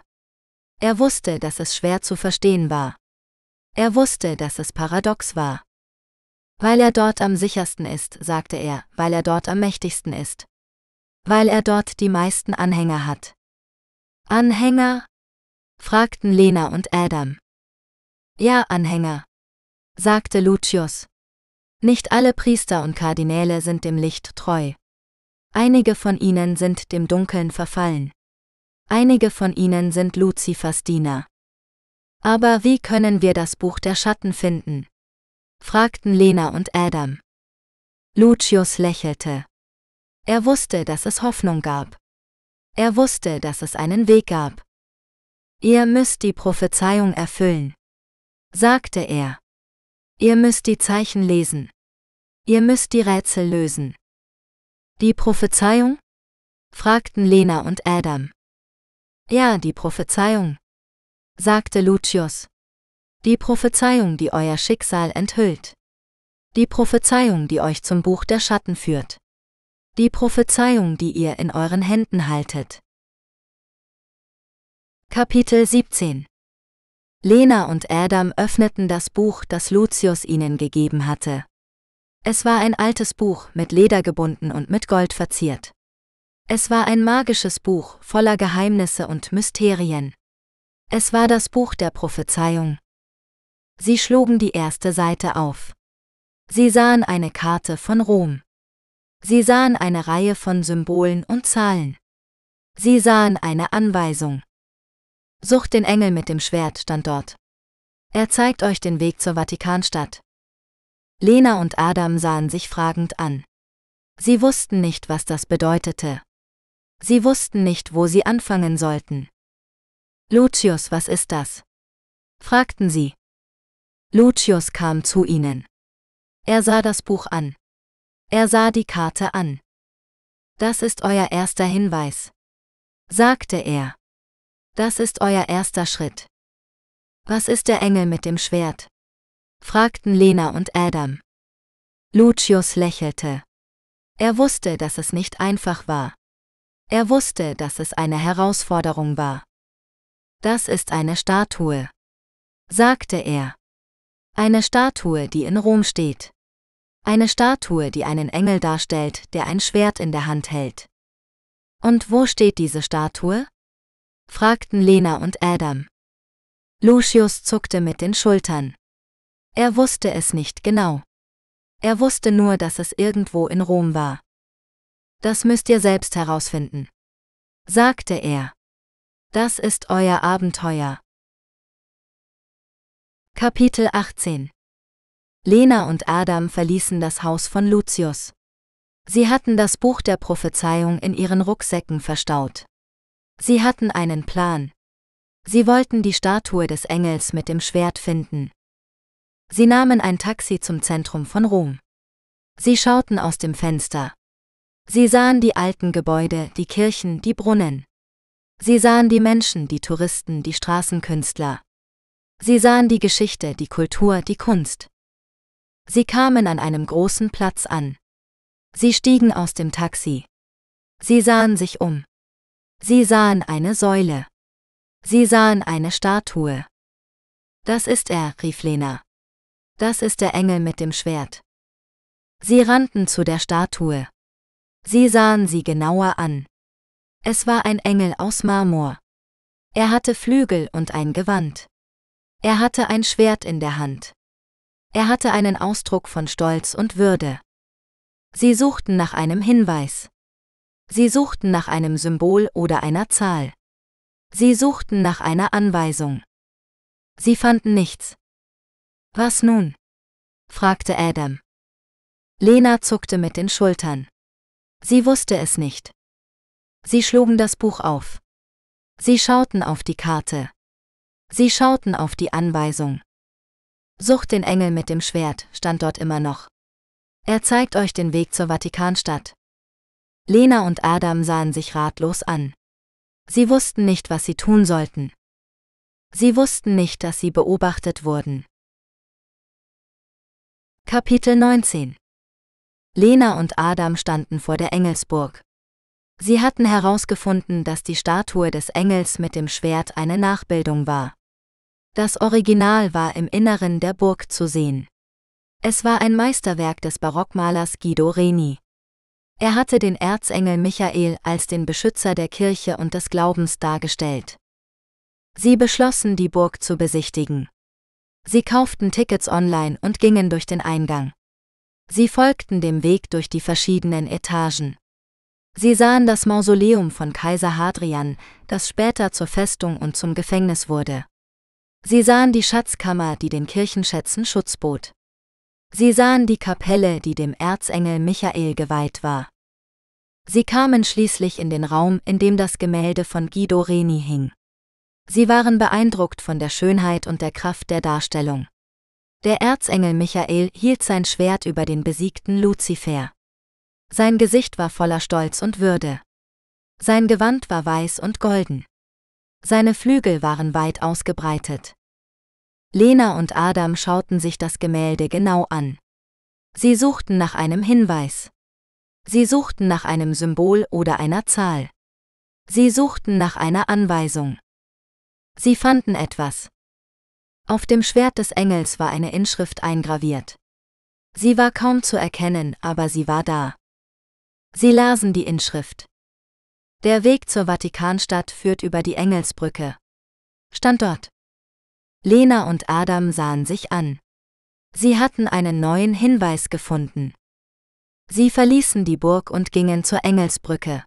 Er wusste, dass es schwer zu verstehen war. Er wusste, dass es paradox war. Weil er dort am sichersten ist, sagte er, weil er dort am mächtigsten ist. Weil er dort die meisten Anhänger hat. Anhänger? fragten Lena und Adam. Ja, Anhänger, sagte Lucius. Nicht alle Priester und Kardinäle sind dem Licht treu. Einige von ihnen sind dem Dunkeln verfallen. Einige von ihnen sind Luzifers Diener. Aber wie können wir das Buch der Schatten finden? fragten Lena und Adam. Lucius lächelte. Er wusste, dass es Hoffnung gab. Er wusste, dass es einen Weg gab. Ihr müsst die Prophezeiung erfüllen, sagte er. Ihr müsst die Zeichen lesen. Ihr müsst die Rätsel lösen. Die Prophezeiung? fragten Lena und Adam. Ja, die Prophezeiung, sagte Lucius. Die Prophezeiung, die euer Schicksal enthüllt. Die Prophezeiung, die euch zum Buch der Schatten führt. Die Prophezeiung, die ihr in euren Händen haltet. Kapitel 17 Lena und Adam öffneten das Buch, das Lucius ihnen gegeben hatte. Es war ein altes Buch, mit Leder gebunden und mit Gold verziert. Es war ein magisches Buch voller Geheimnisse und Mysterien. Es war das Buch der Prophezeiung. Sie schlugen die erste Seite auf. Sie sahen eine Karte von Rom. Sie sahen eine Reihe von Symbolen und Zahlen. Sie sahen eine Anweisung. Sucht den Engel mit dem Schwert stand dort. Er zeigt euch den Weg zur Vatikanstadt. Lena und Adam sahen sich fragend an. Sie wussten nicht, was das bedeutete. Sie wussten nicht, wo sie anfangen sollten. Lucius, was ist das? fragten sie. Lucius kam zu ihnen. Er sah das Buch an. Er sah die Karte an. Das ist euer erster Hinweis, sagte er. Das ist euer erster Schritt. Was ist der Engel mit dem Schwert? fragten Lena und Adam. Lucius lächelte. Er wusste, dass es nicht einfach war. Er wusste, dass es eine Herausforderung war das ist eine Statue, sagte er. Eine Statue, die in Rom steht. Eine Statue, die einen Engel darstellt, der ein Schwert in der Hand hält. Und wo steht diese Statue? fragten Lena und Adam. Lucius zuckte mit den Schultern. Er wusste es nicht genau. Er wusste nur, dass es irgendwo in Rom war. Das müsst ihr selbst herausfinden, sagte er. Das ist euer Abenteuer. Kapitel 18 Lena und Adam verließen das Haus von Lucius. Sie hatten das Buch der Prophezeiung in ihren Rucksäcken verstaut. Sie hatten einen Plan. Sie wollten die Statue des Engels mit dem Schwert finden. Sie nahmen ein Taxi zum Zentrum von Rom. Sie schauten aus dem Fenster. Sie sahen die alten Gebäude, die Kirchen, die Brunnen. Sie sahen die Menschen, die Touristen, die Straßenkünstler. Sie sahen die Geschichte, die Kultur, die Kunst. Sie kamen an einem großen Platz an. Sie stiegen aus dem Taxi. Sie sahen sich um. Sie sahen eine Säule. Sie sahen eine Statue. Das ist er, rief Lena. Das ist der Engel mit dem Schwert. Sie rannten zu der Statue. Sie sahen sie genauer an. Es war ein Engel aus Marmor. Er hatte Flügel und ein Gewand. Er hatte ein Schwert in der Hand. Er hatte einen Ausdruck von Stolz und Würde. Sie suchten nach einem Hinweis. Sie suchten nach einem Symbol oder einer Zahl. Sie suchten nach einer Anweisung. Sie fanden nichts. Was nun? fragte Adam. Lena zuckte mit den Schultern. Sie wusste es nicht. Sie schlugen das Buch auf. Sie schauten auf die Karte. Sie schauten auf die Anweisung. Sucht den Engel mit dem Schwert, stand dort immer noch. Er zeigt euch den Weg zur Vatikanstadt. Lena und Adam sahen sich ratlos an. Sie wussten nicht, was sie tun sollten. Sie wussten nicht, dass sie beobachtet wurden. Kapitel 19 Lena und Adam standen vor der Engelsburg. Sie hatten herausgefunden, dass die Statue des Engels mit dem Schwert eine Nachbildung war. Das Original war im Inneren der Burg zu sehen. Es war ein Meisterwerk des Barockmalers Guido Reni. Er hatte den Erzengel Michael als den Beschützer der Kirche und des Glaubens dargestellt. Sie beschlossen, die Burg zu besichtigen. Sie kauften Tickets online und gingen durch den Eingang. Sie folgten dem Weg durch die verschiedenen Etagen. Sie sahen das Mausoleum von Kaiser Hadrian, das später zur Festung und zum Gefängnis wurde. Sie sahen die Schatzkammer, die den Kirchenschätzen Schutz bot. Sie sahen die Kapelle, die dem Erzengel Michael geweiht war. Sie kamen schließlich in den Raum, in dem das Gemälde von Guido Reni hing. Sie waren beeindruckt von der Schönheit und der Kraft der Darstellung. Der Erzengel Michael hielt sein Schwert über den besiegten Luzifer. Sein Gesicht war voller Stolz und Würde. Sein Gewand war weiß und golden. Seine Flügel waren weit ausgebreitet. Lena und Adam schauten sich das Gemälde genau an. Sie suchten nach einem Hinweis. Sie suchten nach einem Symbol oder einer Zahl. Sie suchten nach einer Anweisung. Sie fanden etwas. Auf dem Schwert des Engels war eine Inschrift eingraviert. Sie war kaum zu erkennen, aber sie war da. Sie lasen die Inschrift. Der Weg zur Vatikanstadt führt über die Engelsbrücke. Stand dort. Lena und Adam sahen sich an. Sie hatten einen neuen Hinweis gefunden. Sie verließen die Burg und gingen zur Engelsbrücke.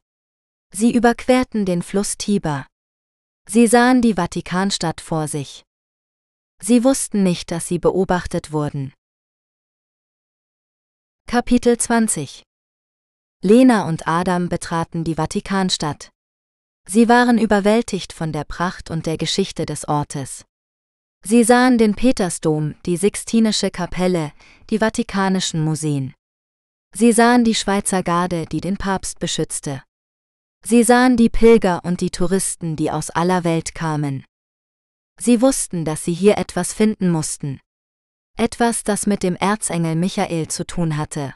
Sie überquerten den Fluss Tiber. Sie sahen die Vatikanstadt vor sich. Sie wussten nicht, dass sie beobachtet wurden. Kapitel 20 Lena und Adam betraten die Vatikanstadt. Sie waren überwältigt von der Pracht und der Geschichte des Ortes. Sie sahen den Petersdom, die Sixtinische Kapelle, die Vatikanischen Museen. Sie sahen die Schweizer Garde, die den Papst beschützte. Sie sahen die Pilger und die Touristen, die aus aller Welt kamen. Sie wussten, dass sie hier etwas finden mussten. Etwas, das mit dem Erzengel Michael zu tun hatte.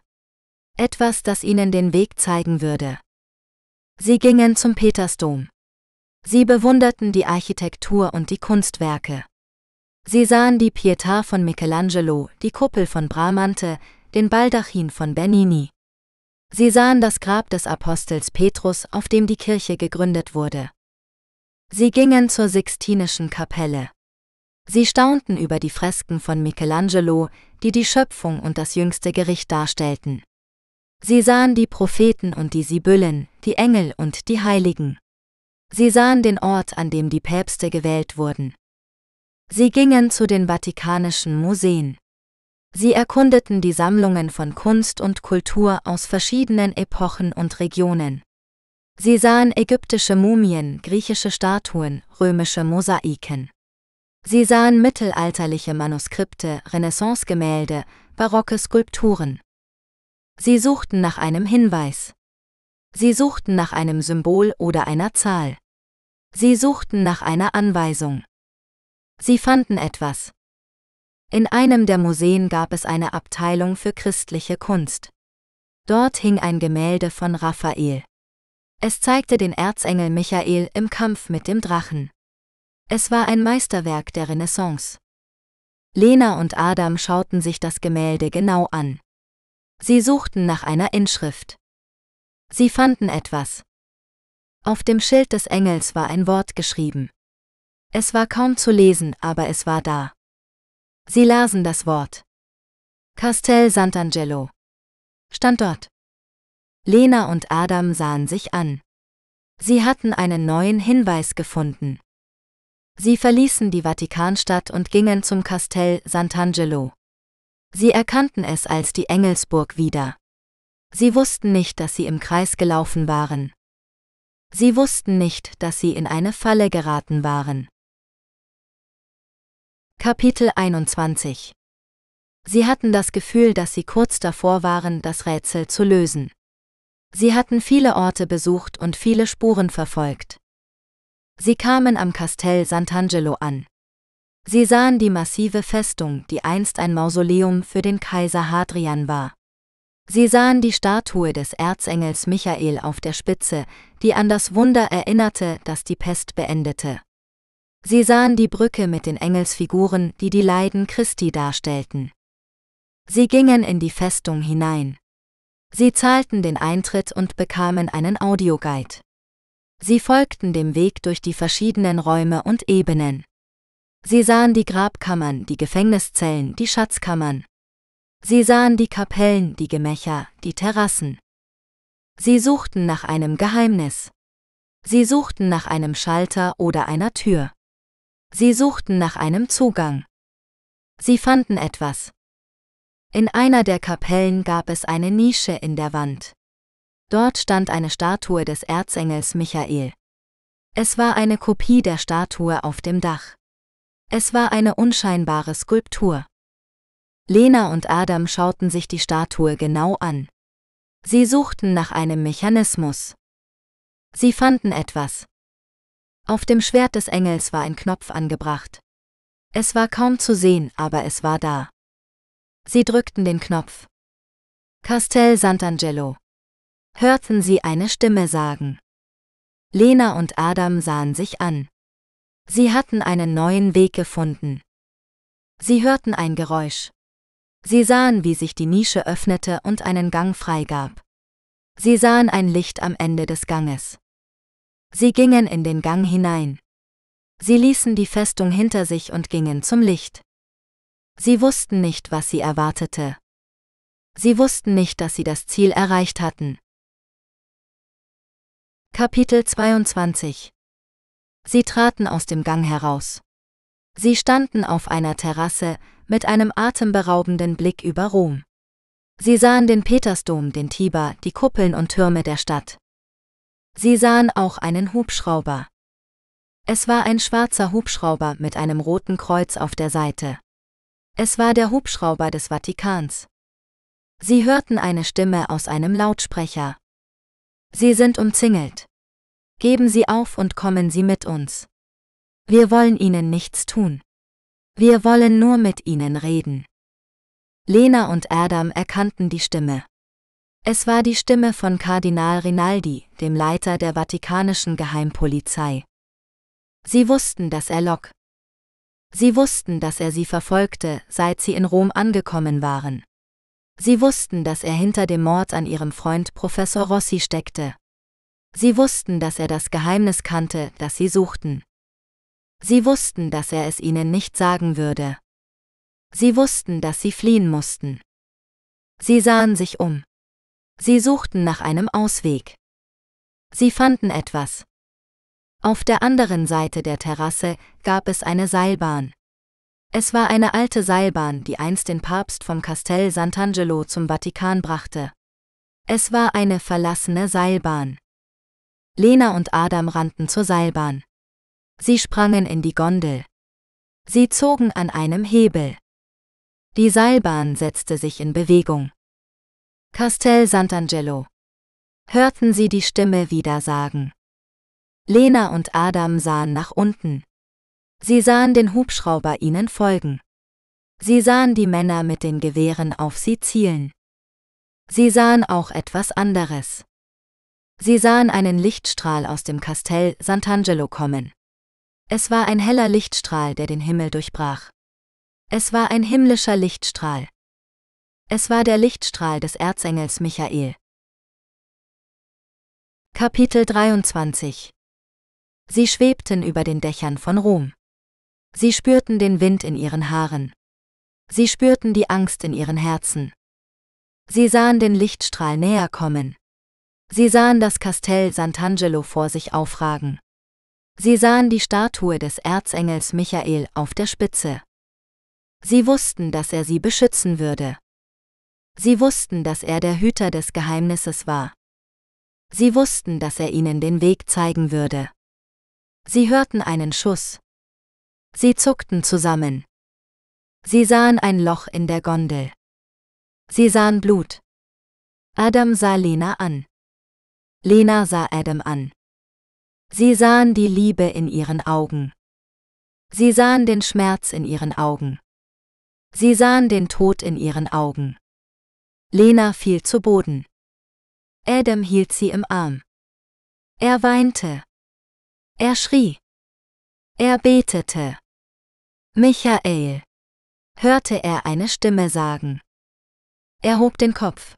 Etwas, das ihnen den Weg zeigen würde. Sie gingen zum Petersdom. Sie bewunderten die Architektur und die Kunstwerke. Sie sahen die Pietà von Michelangelo, die Kuppel von Bramante, den Baldachin von Bernini. Sie sahen das Grab des Apostels Petrus, auf dem die Kirche gegründet wurde. Sie gingen zur Sixtinischen Kapelle. Sie staunten über die Fresken von Michelangelo, die die Schöpfung und das jüngste Gericht darstellten. Sie sahen die Propheten und die Sibyllen, die Engel und die Heiligen. Sie sahen den Ort, an dem die Päpste gewählt wurden. Sie gingen zu den Vatikanischen Museen. Sie erkundeten die Sammlungen von Kunst und Kultur aus verschiedenen Epochen und Regionen. Sie sahen ägyptische Mumien, griechische Statuen, römische Mosaiken. Sie sahen mittelalterliche Manuskripte, Renaissance-Gemälde, barocke Skulpturen. Sie suchten nach einem Hinweis. Sie suchten nach einem Symbol oder einer Zahl. Sie suchten nach einer Anweisung. Sie fanden etwas. In einem der Museen gab es eine Abteilung für christliche Kunst. Dort hing ein Gemälde von Raphael. Es zeigte den Erzengel Michael im Kampf mit dem Drachen. Es war ein Meisterwerk der Renaissance. Lena und Adam schauten sich das Gemälde genau an. Sie suchten nach einer Inschrift. Sie fanden etwas. Auf dem Schild des Engels war ein Wort geschrieben. Es war kaum zu lesen, aber es war da. Sie lasen das Wort. Castel Sant'Angelo. Standort. Lena und Adam sahen sich an. Sie hatten einen neuen Hinweis gefunden. Sie verließen die Vatikanstadt und gingen zum Castel Sant'Angelo. Sie erkannten es als die Engelsburg wieder. Sie wussten nicht, dass sie im Kreis gelaufen waren. Sie wussten nicht, dass sie in eine Falle geraten waren. Kapitel 21 Sie hatten das Gefühl, dass sie kurz davor waren, das Rätsel zu lösen. Sie hatten viele Orte besucht und viele Spuren verfolgt. Sie kamen am Castell Sant'Angelo an. Sie sahen die massive Festung, die einst ein Mausoleum für den Kaiser Hadrian war. Sie sahen die Statue des Erzengels Michael auf der Spitze, die an das Wunder erinnerte, das die Pest beendete. Sie sahen die Brücke mit den Engelsfiguren, die die Leiden Christi darstellten. Sie gingen in die Festung hinein. Sie zahlten den Eintritt und bekamen einen Audioguide. Sie folgten dem Weg durch die verschiedenen Räume und Ebenen. Sie sahen die Grabkammern, die Gefängniszellen, die Schatzkammern. Sie sahen die Kapellen, die Gemächer, die Terrassen. Sie suchten nach einem Geheimnis. Sie suchten nach einem Schalter oder einer Tür. Sie suchten nach einem Zugang. Sie fanden etwas. In einer der Kapellen gab es eine Nische in der Wand. Dort stand eine Statue des Erzengels Michael. Es war eine Kopie der Statue auf dem Dach. Es war eine unscheinbare Skulptur. Lena und Adam schauten sich die Statue genau an. Sie suchten nach einem Mechanismus. Sie fanden etwas. Auf dem Schwert des Engels war ein Knopf angebracht. Es war kaum zu sehen, aber es war da. Sie drückten den Knopf. Castel Sant'Angelo. Hörten sie eine Stimme sagen. Lena und Adam sahen sich an. Sie hatten einen neuen Weg gefunden. Sie hörten ein Geräusch. Sie sahen, wie sich die Nische öffnete und einen Gang freigab. Sie sahen ein Licht am Ende des Ganges. Sie gingen in den Gang hinein. Sie ließen die Festung hinter sich und gingen zum Licht. Sie wussten nicht, was sie erwartete. Sie wussten nicht, dass sie das Ziel erreicht hatten. Kapitel 22 Sie traten aus dem Gang heraus. Sie standen auf einer Terrasse mit einem atemberaubenden Blick über Rom. Sie sahen den Petersdom, den Tiber, die Kuppeln und Türme der Stadt. Sie sahen auch einen Hubschrauber. Es war ein schwarzer Hubschrauber mit einem roten Kreuz auf der Seite. Es war der Hubschrauber des Vatikans. Sie hörten eine Stimme aus einem Lautsprecher. Sie sind umzingelt. Geben Sie auf und kommen Sie mit uns. Wir wollen Ihnen nichts tun. Wir wollen nur mit Ihnen reden. Lena und Adam erkannten die Stimme. Es war die Stimme von Kardinal Rinaldi, dem Leiter der Vatikanischen Geheimpolizei. Sie wussten, dass er Locke. Sie wussten, dass er sie verfolgte, seit sie in Rom angekommen waren. Sie wussten, dass er hinter dem Mord an ihrem Freund Professor Rossi steckte. Sie wussten, dass er das Geheimnis kannte, das sie suchten. Sie wussten, dass er es ihnen nicht sagen würde. Sie wussten, dass sie fliehen mussten. Sie sahen sich um. Sie suchten nach einem Ausweg. Sie fanden etwas. Auf der anderen Seite der Terrasse gab es eine Seilbahn. Es war eine alte Seilbahn, die einst den Papst vom Castell Sant'Angelo zum Vatikan brachte. Es war eine verlassene Seilbahn. Lena und Adam rannten zur Seilbahn. Sie sprangen in die Gondel. Sie zogen an einem Hebel. Die Seilbahn setzte sich in Bewegung. Castel Sant'Angelo. Hörten sie die Stimme wieder sagen. Lena und Adam sahen nach unten. Sie sahen den Hubschrauber ihnen folgen. Sie sahen die Männer mit den Gewehren auf sie zielen. Sie sahen auch etwas anderes. Sie sahen einen Lichtstrahl aus dem Kastell Sant'Angelo kommen. Es war ein heller Lichtstrahl, der den Himmel durchbrach. Es war ein himmlischer Lichtstrahl. Es war der Lichtstrahl des Erzengels Michael. Kapitel 23 Sie schwebten über den Dächern von Rom. Sie spürten den Wind in ihren Haaren. Sie spürten die Angst in ihren Herzen. Sie sahen den Lichtstrahl näher kommen. Sie sahen das Kastell Sant'Angelo vor sich aufragen. Sie sahen die Statue des Erzengels Michael auf der Spitze. Sie wussten, dass er sie beschützen würde. Sie wussten, dass er der Hüter des Geheimnisses war. Sie wussten, dass er ihnen den Weg zeigen würde. Sie hörten einen Schuss. Sie zuckten zusammen. Sie sahen ein Loch in der Gondel. Sie sahen Blut. Adam sah Lena an. Lena sah Adam an. Sie sahen die Liebe in ihren Augen. Sie sahen den Schmerz in ihren Augen. Sie sahen den Tod in ihren Augen. Lena fiel zu Boden. Adam hielt sie im Arm. Er weinte. Er schrie. Er betete. Michael, hörte er eine Stimme sagen. Er hob den Kopf.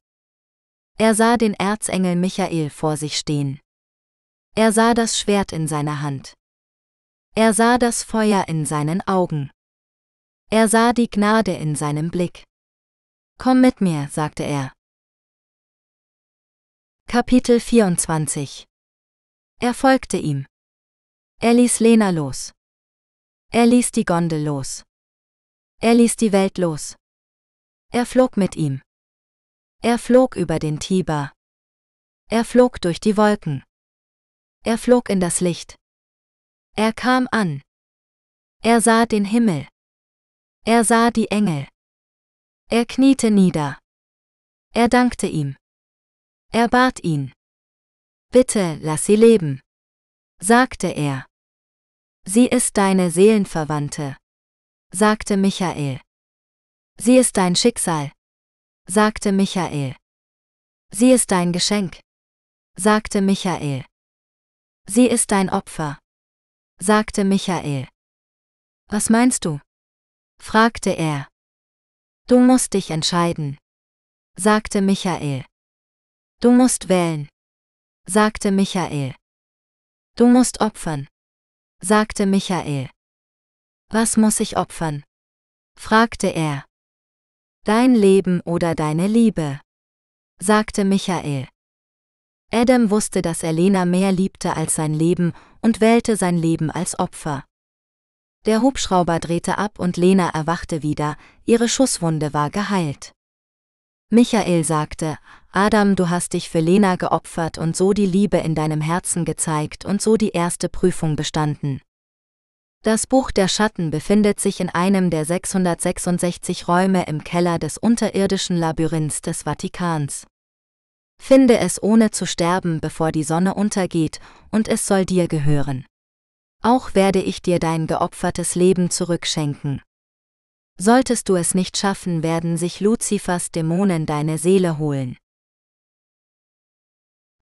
Er sah den Erzengel Michael vor sich stehen. Er sah das Schwert in seiner Hand. Er sah das Feuer in seinen Augen. Er sah die Gnade in seinem Blick. Komm mit mir, sagte er. Kapitel 24 Er folgte ihm. Er ließ Lena los. Er ließ die Gondel los. Er ließ die Welt los. Er flog mit ihm. Er flog über den Tiber. Er flog durch die Wolken. Er flog in das Licht. Er kam an. Er sah den Himmel. Er sah die Engel. Er kniete nieder. Er dankte ihm. Er bat ihn. Bitte, lass sie leben, sagte er. Sie ist deine Seelenverwandte, sagte Michael. Sie ist dein Schicksal sagte Michael. Sie ist dein Geschenk, sagte Michael. Sie ist dein Opfer, sagte Michael. Was meinst du? fragte er. Du musst dich entscheiden, sagte Michael. Du musst wählen, sagte Michael. Du musst opfern, sagte Michael. Was muss ich opfern? fragte er. Dein Leben oder deine Liebe, sagte Michael. Adam wusste, dass er Lena mehr liebte als sein Leben und wählte sein Leben als Opfer. Der Hubschrauber drehte ab und Lena erwachte wieder, ihre Schusswunde war geheilt. Michael sagte, Adam, du hast dich für Lena geopfert und so die Liebe in deinem Herzen gezeigt und so die erste Prüfung bestanden. Das Buch der Schatten befindet sich in einem der 666 Räume im Keller des unterirdischen Labyrinths des Vatikans. Finde es ohne zu sterben, bevor die Sonne untergeht, und es soll dir gehören. Auch werde ich dir dein geopfertes Leben zurückschenken. Solltest du es nicht schaffen, werden sich Luzifers Dämonen deine Seele holen.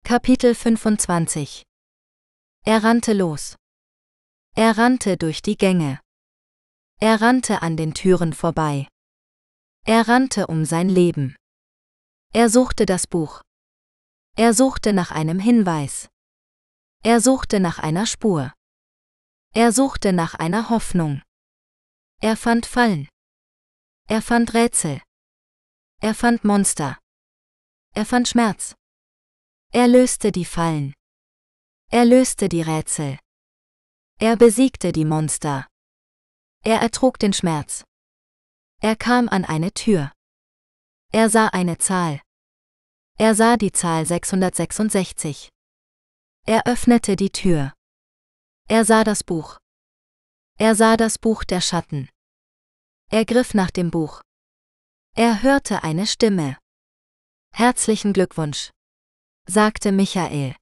Kapitel 25 Er rannte los. Er rannte durch die Gänge. Er rannte an den Türen vorbei. Er rannte um sein Leben. Er suchte das Buch. Er suchte nach einem Hinweis. Er suchte nach einer Spur. Er suchte nach einer Hoffnung. Er fand Fallen. Er fand Rätsel. Er fand Monster. Er fand Schmerz. Er löste die Fallen. Er löste die Rätsel. Er besiegte die Monster. Er ertrug den Schmerz. Er kam an eine Tür. Er sah eine Zahl. Er sah die Zahl 666. Er öffnete die Tür. Er sah das Buch. Er sah das Buch der Schatten. Er griff nach dem Buch. Er hörte eine Stimme. Herzlichen Glückwunsch, sagte Michael.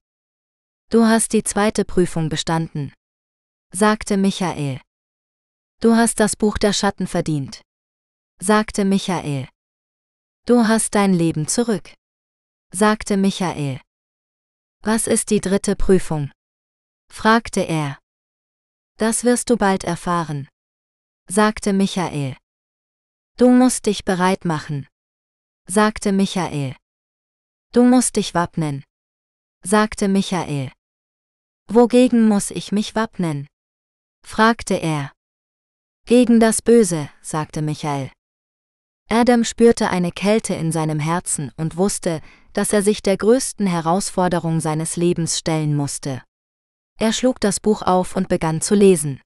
Du hast die zweite Prüfung bestanden sagte Michael. Du hast das Buch der Schatten verdient, sagte Michael. Du hast dein Leben zurück, sagte Michael. Was ist die dritte Prüfung? fragte er. Das wirst du bald erfahren, sagte Michael. Du musst dich bereit machen, sagte Michael. Du musst dich wappnen, sagte Michael. Wogegen muss ich mich wappnen? fragte er. Gegen das Böse, sagte Michael. Adam spürte eine Kälte in seinem Herzen und wusste, dass er sich der größten Herausforderung seines Lebens stellen musste. Er schlug das Buch auf und begann zu lesen.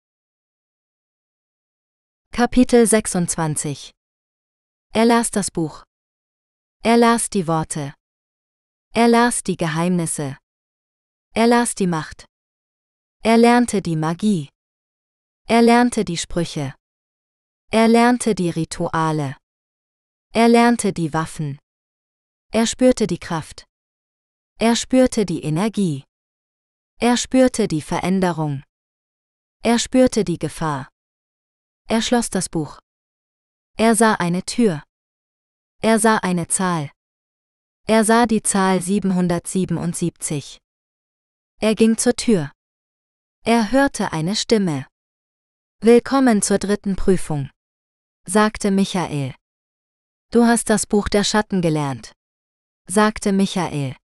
Kapitel 26 Er las das Buch. Er las die Worte. Er las die Geheimnisse. Er las die Macht. Er lernte die Magie. Er lernte die Sprüche. Er lernte die Rituale. Er lernte die Waffen. Er spürte die Kraft. Er spürte die Energie. Er spürte die Veränderung. Er spürte die Gefahr. Er schloss das Buch. Er sah eine Tür. Er sah eine Zahl. Er sah die Zahl 777. Er ging zur Tür. Er hörte eine Stimme. Willkommen zur dritten Prüfung, sagte Michael. Du hast das Buch der Schatten gelernt, sagte Michael.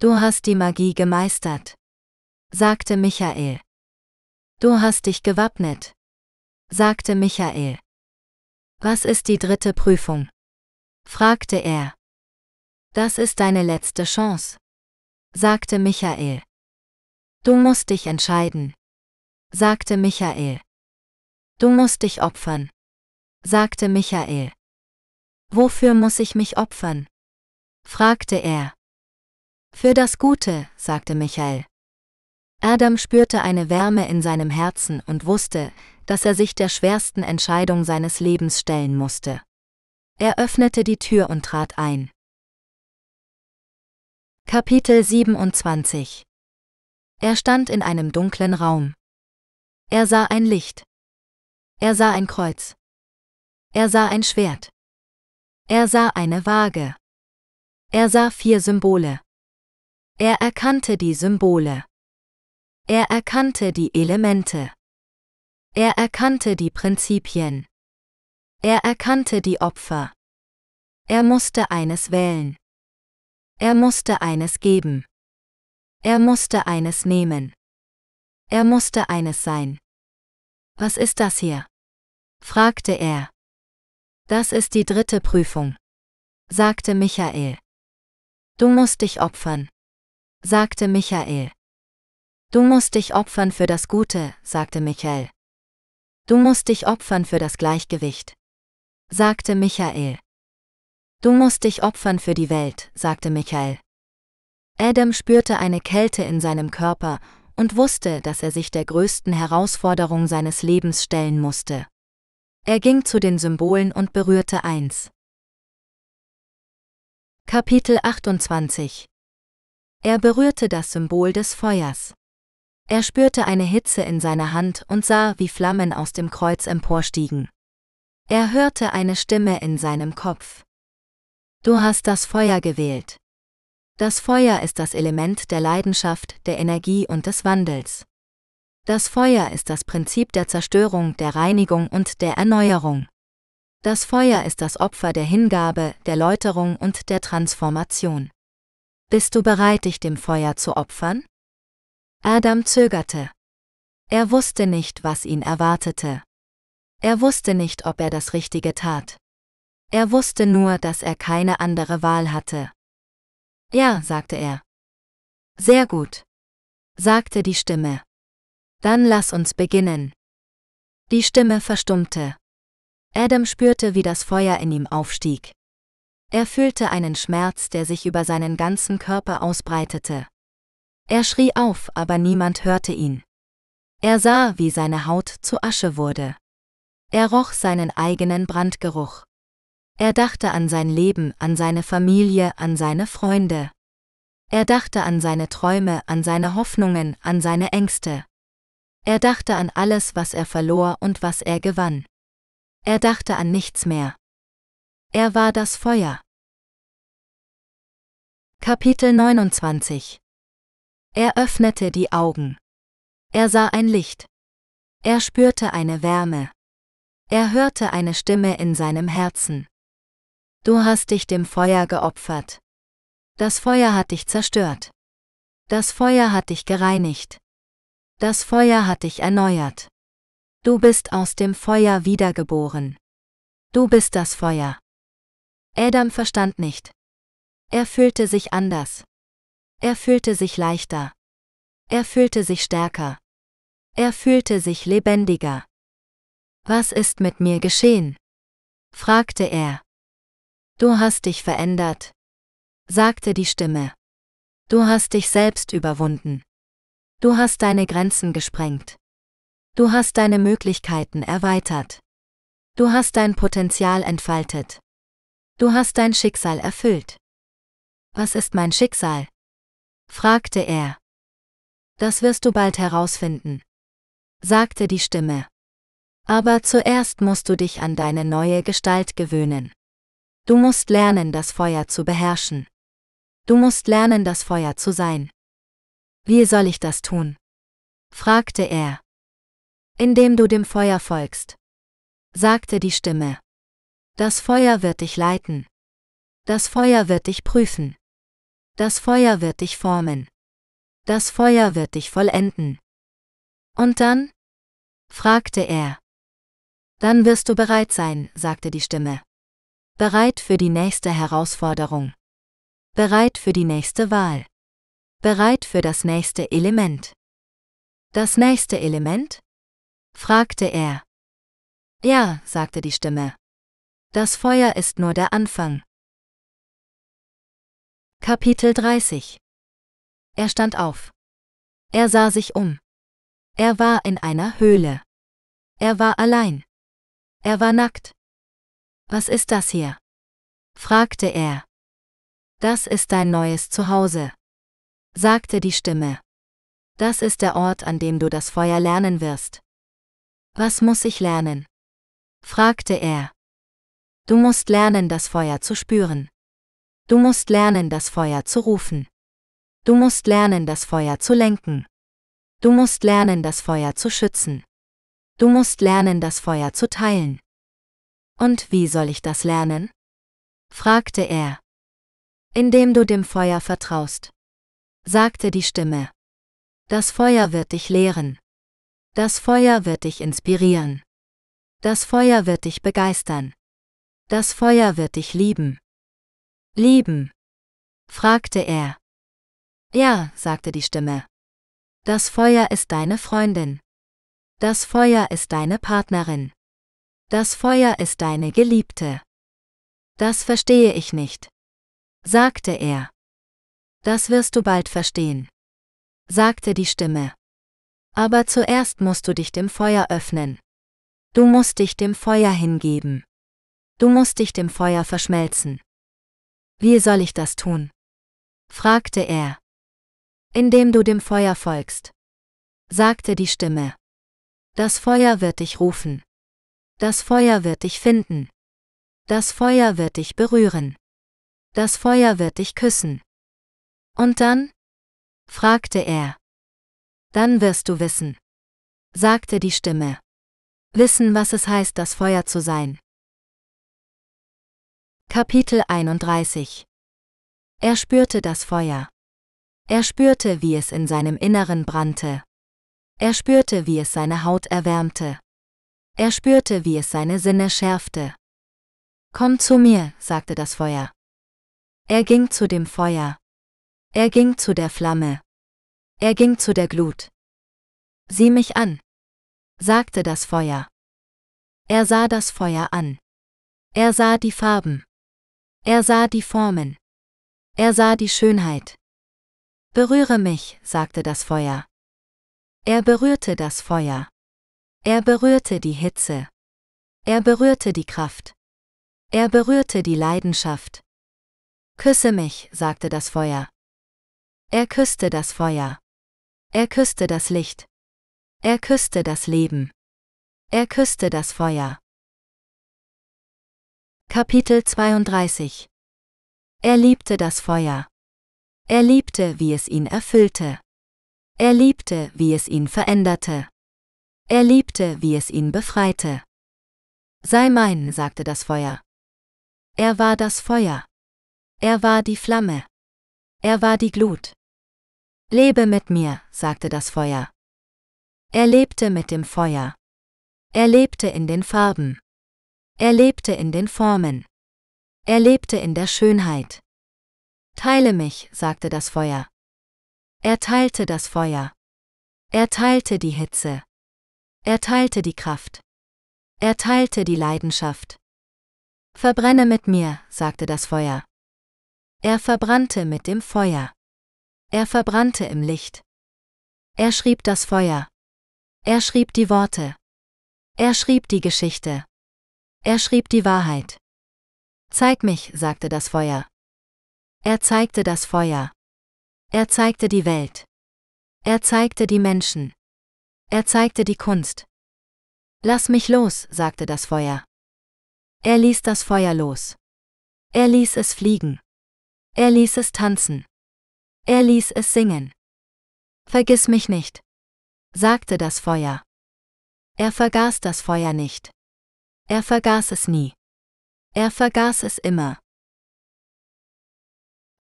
Du hast die Magie gemeistert, sagte Michael. Du hast dich gewappnet, sagte Michael. Was ist die dritte Prüfung? fragte er. Das ist deine letzte Chance, sagte Michael. Du musst dich entscheiden, sagte Michael. Du musst dich opfern, sagte Michael. Wofür muss ich mich opfern? fragte er. Für das Gute, sagte Michael. Adam spürte eine Wärme in seinem Herzen und wusste, dass er sich der schwersten Entscheidung seines Lebens stellen musste. Er öffnete die Tür und trat ein. Kapitel 27 Er stand in einem dunklen Raum. Er sah ein Licht. Er sah ein Kreuz. Er sah ein Schwert. Er sah eine Waage. Er sah vier Symbole. Er erkannte die Symbole. Er erkannte die Elemente. Er erkannte die Prinzipien. Er erkannte die Opfer. Er musste eines wählen. Er musste eines geben. Er musste eines nehmen. Er musste eines sein. Was ist das hier? fragte er. Das ist die dritte Prüfung, sagte Michael. Du musst dich opfern, sagte Michael. Du musst dich opfern für das Gute, sagte Michael. Du musst dich opfern für das Gleichgewicht, sagte Michael. Du musst dich opfern für die Welt, sagte Michael. Adam spürte eine Kälte in seinem Körper und wusste, dass er sich der größten Herausforderung seines Lebens stellen musste. Er ging zu den Symbolen und berührte eins. Kapitel 28 Er berührte das Symbol des Feuers. Er spürte eine Hitze in seiner Hand und sah, wie Flammen aus dem Kreuz emporstiegen. Er hörte eine Stimme in seinem Kopf. Du hast das Feuer gewählt. Das Feuer ist das Element der Leidenschaft, der Energie und des Wandels. Das Feuer ist das Prinzip der Zerstörung, der Reinigung und der Erneuerung. Das Feuer ist das Opfer der Hingabe, der Läuterung und der Transformation. Bist du bereit, dich dem Feuer zu opfern? Adam zögerte. Er wusste nicht, was ihn erwartete. Er wusste nicht, ob er das Richtige tat. Er wusste nur, dass er keine andere Wahl hatte. Ja, sagte er. Sehr gut, sagte die Stimme. Dann lass uns beginnen. Die Stimme verstummte. Adam spürte, wie das Feuer in ihm aufstieg. Er fühlte einen Schmerz, der sich über seinen ganzen Körper ausbreitete. Er schrie auf, aber niemand hörte ihn. Er sah, wie seine Haut zu Asche wurde. Er roch seinen eigenen Brandgeruch. Er dachte an sein Leben, an seine Familie, an seine Freunde. Er dachte an seine Träume, an seine Hoffnungen, an seine Ängste. Er dachte an alles, was er verlor und was er gewann. Er dachte an nichts mehr. Er war das Feuer. Kapitel 29 Er öffnete die Augen. Er sah ein Licht. Er spürte eine Wärme. Er hörte eine Stimme in seinem Herzen. Du hast dich dem Feuer geopfert. Das Feuer hat dich zerstört. Das Feuer hat dich gereinigt. Das Feuer hat dich erneuert. Du bist aus dem Feuer wiedergeboren. Du bist das Feuer. Adam verstand nicht. Er fühlte sich anders. Er fühlte sich leichter. Er fühlte sich stärker. Er fühlte sich lebendiger. Was ist mit mir geschehen? fragte er. Du hast dich verändert, sagte die Stimme. Du hast dich selbst überwunden. Du hast deine Grenzen gesprengt. Du hast deine Möglichkeiten erweitert. Du hast dein Potenzial entfaltet. Du hast dein Schicksal erfüllt. Was ist mein Schicksal? fragte er. Das wirst du bald herausfinden, sagte die Stimme. Aber zuerst musst du dich an deine neue Gestalt gewöhnen. Du musst lernen, das Feuer zu beherrschen. Du musst lernen, das Feuer zu sein. Wie soll ich das tun? fragte er. Indem du dem Feuer folgst, sagte die Stimme. Das Feuer wird dich leiten. Das Feuer wird dich prüfen. Das Feuer wird dich formen. Das Feuer wird dich vollenden. Und dann? fragte er. Dann wirst du bereit sein, sagte die Stimme. Bereit für die nächste Herausforderung. Bereit für die nächste Wahl. Bereit für das nächste Element. Das nächste Element? fragte er. Ja, sagte die Stimme. Das Feuer ist nur der Anfang. Kapitel 30 Er stand auf. Er sah sich um. Er war in einer Höhle. Er war allein. Er war nackt. Was ist das hier? fragte er. Das ist dein neues Zuhause sagte die Stimme. Das ist der Ort, an dem du das Feuer lernen wirst. Was muss ich lernen? fragte er. Du musst lernen, das Feuer zu spüren. Du musst lernen, das Feuer zu rufen. Du musst lernen, das Feuer zu lenken. Du musst lernen, das Feuer zu schützen. Du musst lernen, das Feuer zu teilen. Und wie soll ich das lernen? fragte er. Indem du dem Feuer vertraust sagte die Stimme. Das Feuer wird dich lehren. Das Feuer wird dich inspirieren. Das Feuer wird dich begeistern. Das Feuer wird dich lieben. Lieben? fragte er. Ja, sagte die Stimme. Das Feuer ist deine Freundin. Das Feuer ist deine Partnerin. Das Feuer ist deine Geliebte. Das verstehe ich nicht, sagte er. Das wirst du bald verstehen, sagte die Stimme. Aber zuerst musst du dich dem Feuer öffnen. Du musst dich dem Feuer hingeben. Du musst dich dem Feuer verschmelzen. Wie soll ich das tun? fragte er. Indem du dem Feuer folgst, sagte die Stimme. Das Feuer wird dich rufen. Das Feuer wird dich finden. Das Feuer wird dich berühren. Das Feuer wird dich küssen. Und dann? fragte er. Dann wirst du wissen, sagte die Stimme. Wissen, was es heißt, das Feuer zu sein. Kapitel 31 Er spürte das Feuer. Er spürte, wie es in seinem Inneren brannte. Er spürte, wie es seine Haut erwärmte. Er spürte, wie es seine Sinne schärfte. Komm zu mir, sagte das Feuer. Er ging zu dem Feuer. Er ging zu der Flamme. Er ging zu der Glut. Sieh mich an, sagte das Feuer. Er sah das Feuer an. Er sah die Farben. Er sah die Formen. Er sah die Schönheit. Berühre mich, sagte das Feuer. Er berührte das Feuer. Er berührte die Hitze. Er berührte die Kraft. Er berührte die Leidenschaft. Küsse mich, sagte das Feuer. Er küsste das Feuer. Er küsste das Licht. Er küsste das Leben. Er küsste das Feuer. Kapitel 32 Er liebte das Feuer. Er liebte, wie es ihn erfüllte. Er liebte, wie es ihn veränderte. Er liebte, wie es ihn befreite. Sei mein, sagte das Feuer. Er war das Feuer. Er war die Flamme. Er war die Glut. Lebe mit mir, sagte das Feuer. Er lebte mit dem Feuer. Er lebte in den Farben. Er lebte in den Formen. Er lebte in der Schönheit. Teile mich, sagte das Feuer. Er teilte das Feuer. Er teilte die Hitze. Er teilte die Kraft. Er teilte die Leidenschaft. Verbrenne mit mir, sagte das Feuer. Er verbrannte mit dem Feuer. Er verbrannte im Licht. Er schrieb das Feuer. Er schrieb die Worte. Er schrieb die Geschichte. Er schrieb die Wahrheit. Zeig mich, sagte das Feuer. Er zeigte das Feuer. Er zeigte die Welt. Er zeigte die Menschen. Er zeigte die Kunst. Lass mich los, sagte das Feuer. Er ließ das Feuer los. Er ließ es fliegen. Er ließ es tanzen. Er ließ es singen. Vergiss mich nicht, sagte das Feuer. Er vergaß das Feuer nicht. Er vergaß es nie. Er vergaß es immer.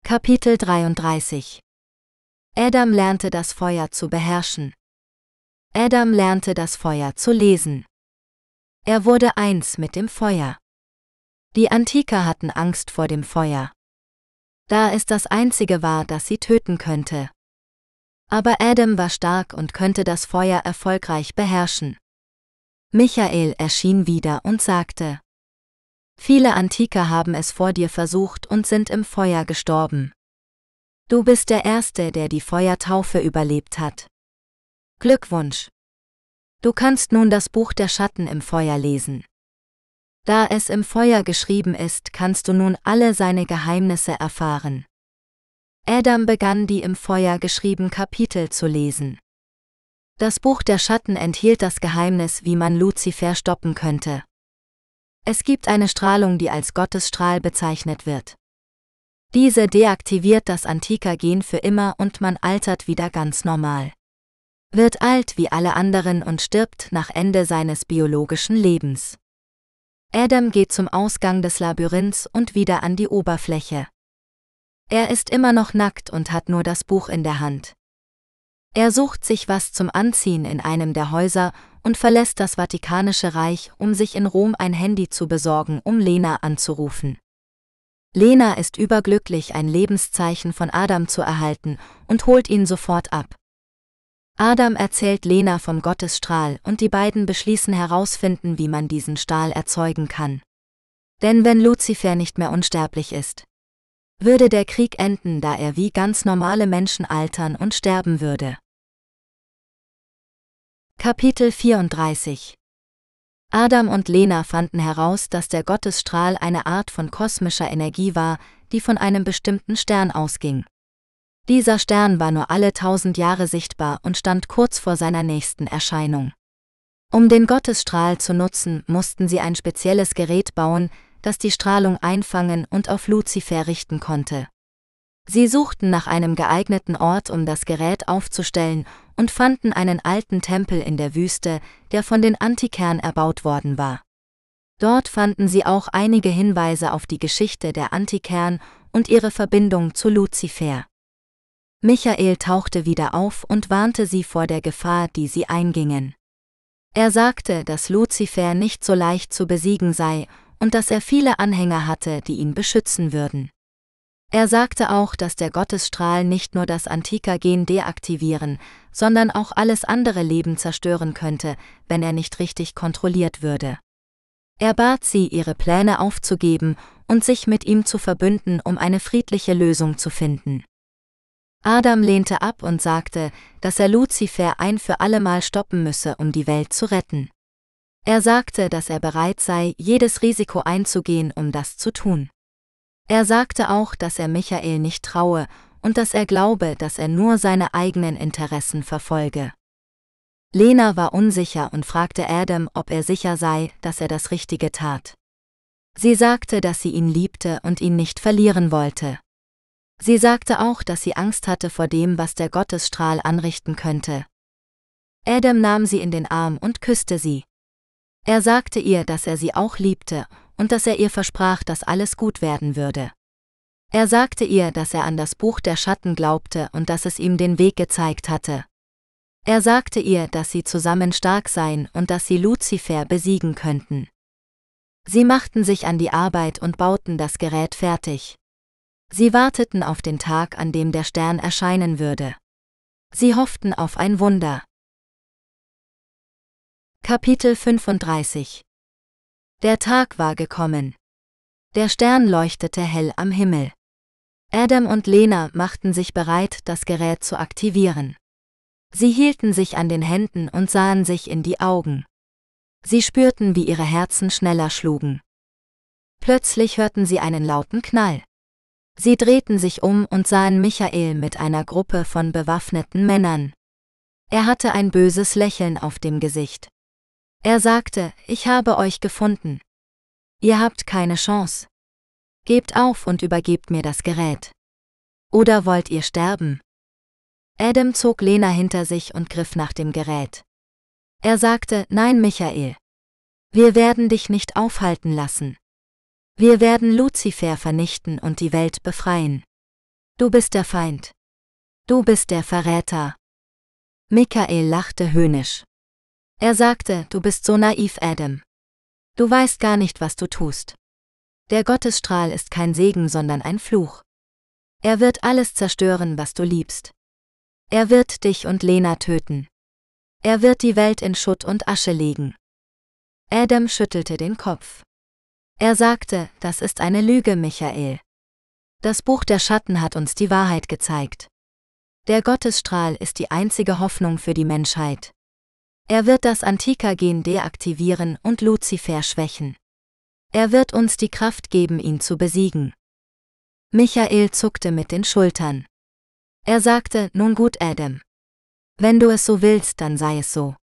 Kapitel 33 Adam lernte das Feuer zu beherrschen. Adam lernte das Feuer zu lesen. Er wurde eins mit dem Feuer. Die Antiker hatten Angst vor dem Feuer da es das Einzige war, das sie töten könnte. Aber Adam war stark und könnte das Feuer erfolgreich beherrschen. Michael erschien wieder und sagte, Viele Antike haben es vor dir versucht und sind im Feuer gestorben. Du bist der Erste, der die Feuertaufe überlebt hat. Glückwunsch! Du kannst nun das Buch der Schatten im Feuer lesen. Da es im Feuer geschrieben ist, kannst du nun alle seine Geheimnisse erfahren. Adam begann die im Feuer geschrieben Kapitel zu lesen. Das Buch der Schatten enthielt das Geheimnis, wie man Luzifer stoppen könnte. Es gibt eine Strahlung, die als Gottesstrahl bezeichnet wird. Diese deaktiviert das Antiker-Gen für immer und man altert wieder ganz normal. Wird alt wie alle anderen und stirbt nach Ende seines biologischen Lebens. Adam geht zum Ausgang des Labyrinths und wieder an die Oberfläche. Er ist immer noch nackt und hat nur das Buch in der Hand. Er sucht sich was zum Anziehen in einem der Häuser und verlässt das Vatikanische Reich, um sich in Rom ein Handy zu besorgen, um Lena anzurufen. Lena ist überglücklich, ein Lebenszeichen von Adam zu erhalten und holt ihn sofort ab. Adam erzählt Lena vom Gottesstrahl und die beiden beschließen herausfinden, wie man diesen Stahl erzeugen kann. Denn wenn Luzifer nicht mehr unsterblich ist, würde der Krieg enden, da er wie ganz normale Menschen altern und sterben würde. Kapitel 34 Adam und Lena fanden heraus, dass der Gottesstrahl eine Art von kosmischer Energie war, die von einem bestimmten Stern ausging. Dieser Stern war nur alle tausend Jahre sichtbar und stand kurz vor seiner nächsten Erscheinung. Um den Gottesstrahl zu nutzen, mussten sie ein spezielles Gerät bauen, das die Strahlung einfangen und auf Luzifer richten konnte. Sie suchten nach einem geeigneten Ort, um das Gerät aufzustellen, und fanden einen alten Tempel in der Wüste, der von den Antikern erbaut worden war. Dort fanden sie auch einige Hinweise auf die Geschichte der Antikern und ihre Verbindung zu Luzifer. Michael tauchte wieder auf und warnte sie vor der Gefahr, die sie eingingen. Er sagte, dass Luzifer nicht so leicht zu besiegen sei und dass er viele Anhänger hatte, die ihn beschützen würden. Er sagte auch, dass der Gottesstrahl nicht nur das Antiker-Gen deaktivieren, sondern auch alles andere Leben zerstören könnte, wenn er nicht richtig kontrolliert würde. Er bat sie, ihre Pläne aufzugeben und sich mit ihm zu verbünden, um eine friedliche Lösung zu finden. Adam lehnte ab und sagte, dass er Luzifer ein für allemal stoppen müsse, um die Welt zu retten. Er sagte, dass er bereit sei, jedes Risiko einzugehen, um das zu tun. Er sagte auch, dass er Michael nicht traue und dass er glaube, dass er nur seine eigenen Interessen verfolge. Lena war unsicher und fragte Adam, ob er sicher sei, dass er das Richtige tat. Sie sagte, dass sie ihn liebte und ihn nicht verlieren wollte. Sie sagte auch, dass sie Angst hatte vor dem, was der Gottesstrahl anrichten könnte. Adam nahm sie in den Arm und küsste sie. Er sagte ihr, dass er sie auch liebte und dass er ihr versprach, dass alles gut werden würde. Er sagte ihr, dass er an das Buch der Schatten glaubte und dass es ihm den Weg gezeigt hatte. Er sagte ihr, dass sie zusammen stark seien und dass sie Luzifer besiegen könnten. Sie machten sich an die Arbeit und bauten das Gerät fertig. Sie warteten auf den Tag, an dem der Stern erscheinen würde. Sie hofften auf ein Wunder. Kapitel 35 Der Tag war gekommen. Der Stern leuchtete hell am Himmel. Adam und Lena machten sich bereit, das Gerät zu aktivieren. Sie hielten sich an den Händen und sahen sich in die Augen. Sie spürten, wie ihre Herzen schneller schlugen. Plötzlich hörten sie einen lauten Knall. Sie drehten sich um und sahen Michael mit einer Gruppe von bewaffneten Männern. Er hatte ein böses Lächeln auf dem Gesicht. Er sagte, ich habe euch gefunden. Ihr habt keine Chance. Gebt auf und übergebt mir das Gerät. Oder wollt ihr sterben? Adam zog Lena hinter sich und griff nach dem Gerät. Er sagte, nein Michael. Wir werden dich nicht aufhalten lassen. Wir werden Luzifer vernichten und die Welt befreien. Du bist der Feind. Du bist der Verräter. Michael lachte höhnisch. Er sagte, du bist so naiv, Adam. Du weißt gar nicht, was du tust. Der Gottesstrahl ist kein Segen, sondern ein Fluch. Er wird alles zerstören, was du liebst. Er wird dich und Lena töten. Er wird die Welt in Schutt und Asche legen. Adam schüttelte den Kopf. Er sagte, das ist eine Lüge, Michael. Das Buch der Schatten hat uns die Wahrheit gezeigt. Der Gottesstrahl ist die einzige Hoffnung für die Menschheit. Er wird das Antika-Gen deaktivieren und Luzifer schwächen. Er wird uns die Kraft geben, ihn zu besiegen. Michael zuckte mit den Schultern. Er sagte, nun gut, Adam. Wenn du es so willst, dann sei es so.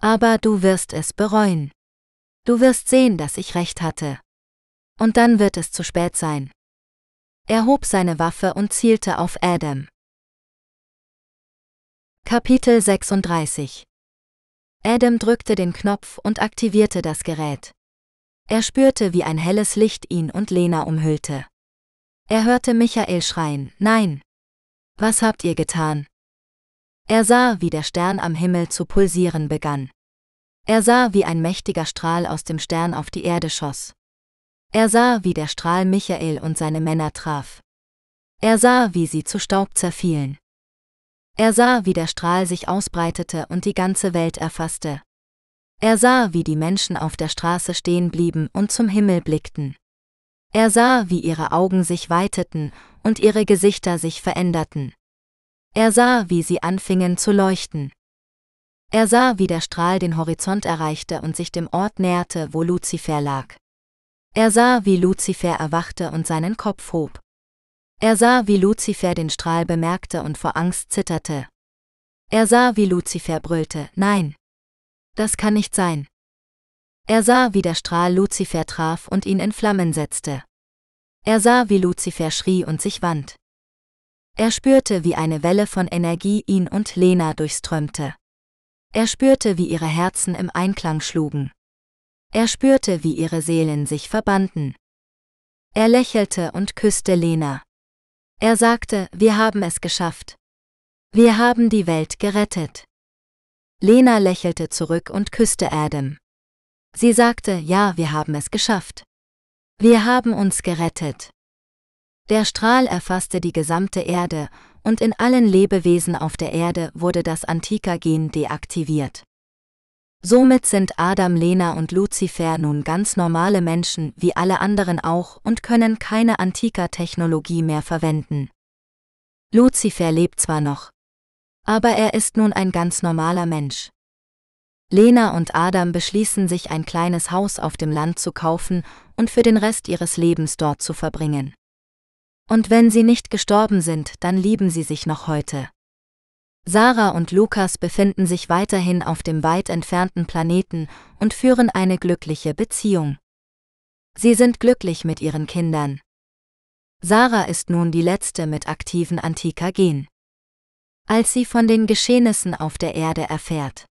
Aber du wirst es bereuen. Du wirst sehen, dass ich recht hatte. Und dann wird es zu spät sein. Er hob seine Waffe und zielte auf Adam. Kapitel 36 Adam drückte den Knopf und aktivierte das Gerät. Er spürte, wie ein helles Licht ihn und Lena umhüllte. Er hörte Michael schreien, Nein! Was habt ihr getan? Er sah, wie der Stern am Himmel zu pulsieren begann. Er sah, wie ein mächtiger Strahl aus dem Stern auf die Erde schoss. Er sah, wie der Strahl Michael und seine Männer traf. Er sah, wie sie zu Staub zerfielen. Er sah, wie der Strahl sich ausbreitete und die ganze Welt erfasste. Er sah, wie die Menschen auf der Straße stehen blieben und zum Himmel blickten. Er sah, wie ihre Augen sich weiteten und ihre Gesichter sich veränderten. Er sah, wie sie anfingen zu leuchten. Er sah, wie der Strahl den Horizont erreichte und sich dem Ort näherte, wo Luzifer lag. Er sah, wie Luzifer erwachte und seinen Kopf hob. Er sah, wie Luzifer den Strahl bemerkte und vor Angst zitterte. Er sah, wie Luzifer brüllte, Nein! Das kann nicht sein! Er sah, wie der Strahl Luzifer traf und ihn in Flammen setzte. Er sah, wie Luzifer schrie und sich wand. Er spürte, wie eine Welle von Energie ihn und Lena durchströmte. Er spürte, wie ihre Herzen im Einklang schlugen. Er spürte, wie ihre Seelen sich verbanden. Er lächelte und küsste Lena. Er sagte, wir haben es geschafft. Wir haben die Welt gerettet. Lena lächelte zurück und küsste Adam. Sie sagte, ja, wir haben es geschafft. Wir haben uns gerettet. Der Strahl erfasste die gesamte Erde, und in allen Lebewesen auf der Erde wurde das Antika-Gen deaktiviert. Somit sind Adam, Lena und Lucifer nun ganz normale Menschen wie alle anderen auch und können keine Antika-Technologie mehr verwenden. Lucifer lebt zwar noch, aber er ist nun ein ganz normaler Mensch. Lena und Adam beschließen sich ein kleines Haus auf dem Land zu kaufen und für den Rest ihres Lebens dort zu verbringen. Und wenn sie nicht gestorben sind, dann lieben sie sich noch heute. Sarah und Lukas befinden sich weiterhin auf dem weit entfernten Planeten und führen eine glückliche Beziehung. Sie sind glücklich mit ihren Kindern. Sarah ist nun die letzte mit aktiven Antikagen. Als sie von den Geschehnissen auf der Erde erfährt,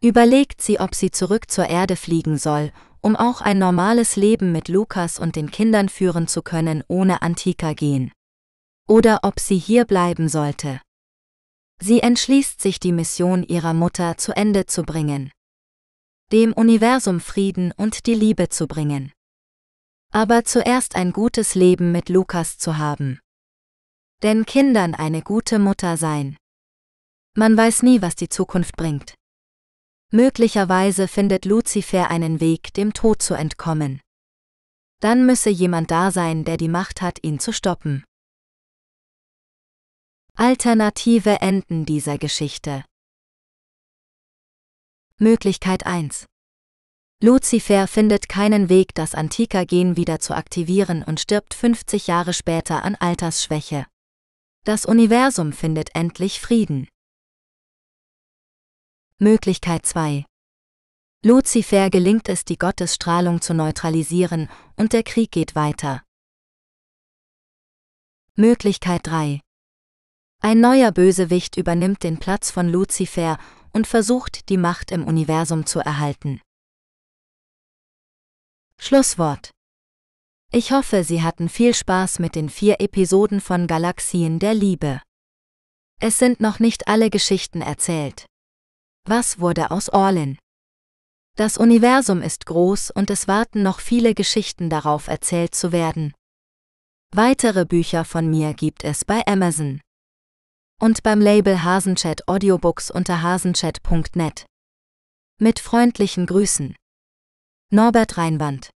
überlegt sie, ob sie zurück zur Erde fliegen soll um auch ein normales Leben mit Lukas und den Kindern führen zu können ohne Antika gehen. Oder ob sie hier bleiben sollte. Sie entschließt sich, die Mission ihrer Mutter zu Ende zu bringen. Dem Universum Frieden und die Liebe zu bringen. Aber zuerst ein gutes Leben mit Lukas zu haben. Denn Kindern eine gute Mutter sein. Man weiß nie, was die Zukunft bringt. Möglicherweise findet Luzifer einen Weg, dem Tod zu entkommen. Dann müsse jemand da sein, der die Macht hat, ihn zu stoppen. Alternative Enden dieser Geschichte. Möglichkeit 1. Luzifer findet keinen Weg, das Antiker-Gen wieder zu aktivieren und stirbt 50 Jahre später an Altersschwäche. Das Universum findet endlich Frieden. Möglichkeit 2. Luzifer gelingt es, die Gottesstrahlung zu neutralisieren, und der Krieg geht weiter. Möglichkeit 3. Ein neuer Bösewicht übernimmt den Platz von Luzifer und versucht, die Macht im Universum zu erhalten. Schlusswort. Ich hoffe, Sie hatten viel Spaß mit den vier Episoden von Galaxien der Liebe. Es sind noch nicht alle Geschichten erzählt. Was wurde aus Orlin? Das Universum ist groß und es warten noch viele Geschichten darauf erzählt zu werden. Weitere Bücher von mir gibt es bei Amazon. Und beim Label Hasenchat Audiobooks unter hasenchat.net. Mit freundlichen Grüßen. Norbert Reinwand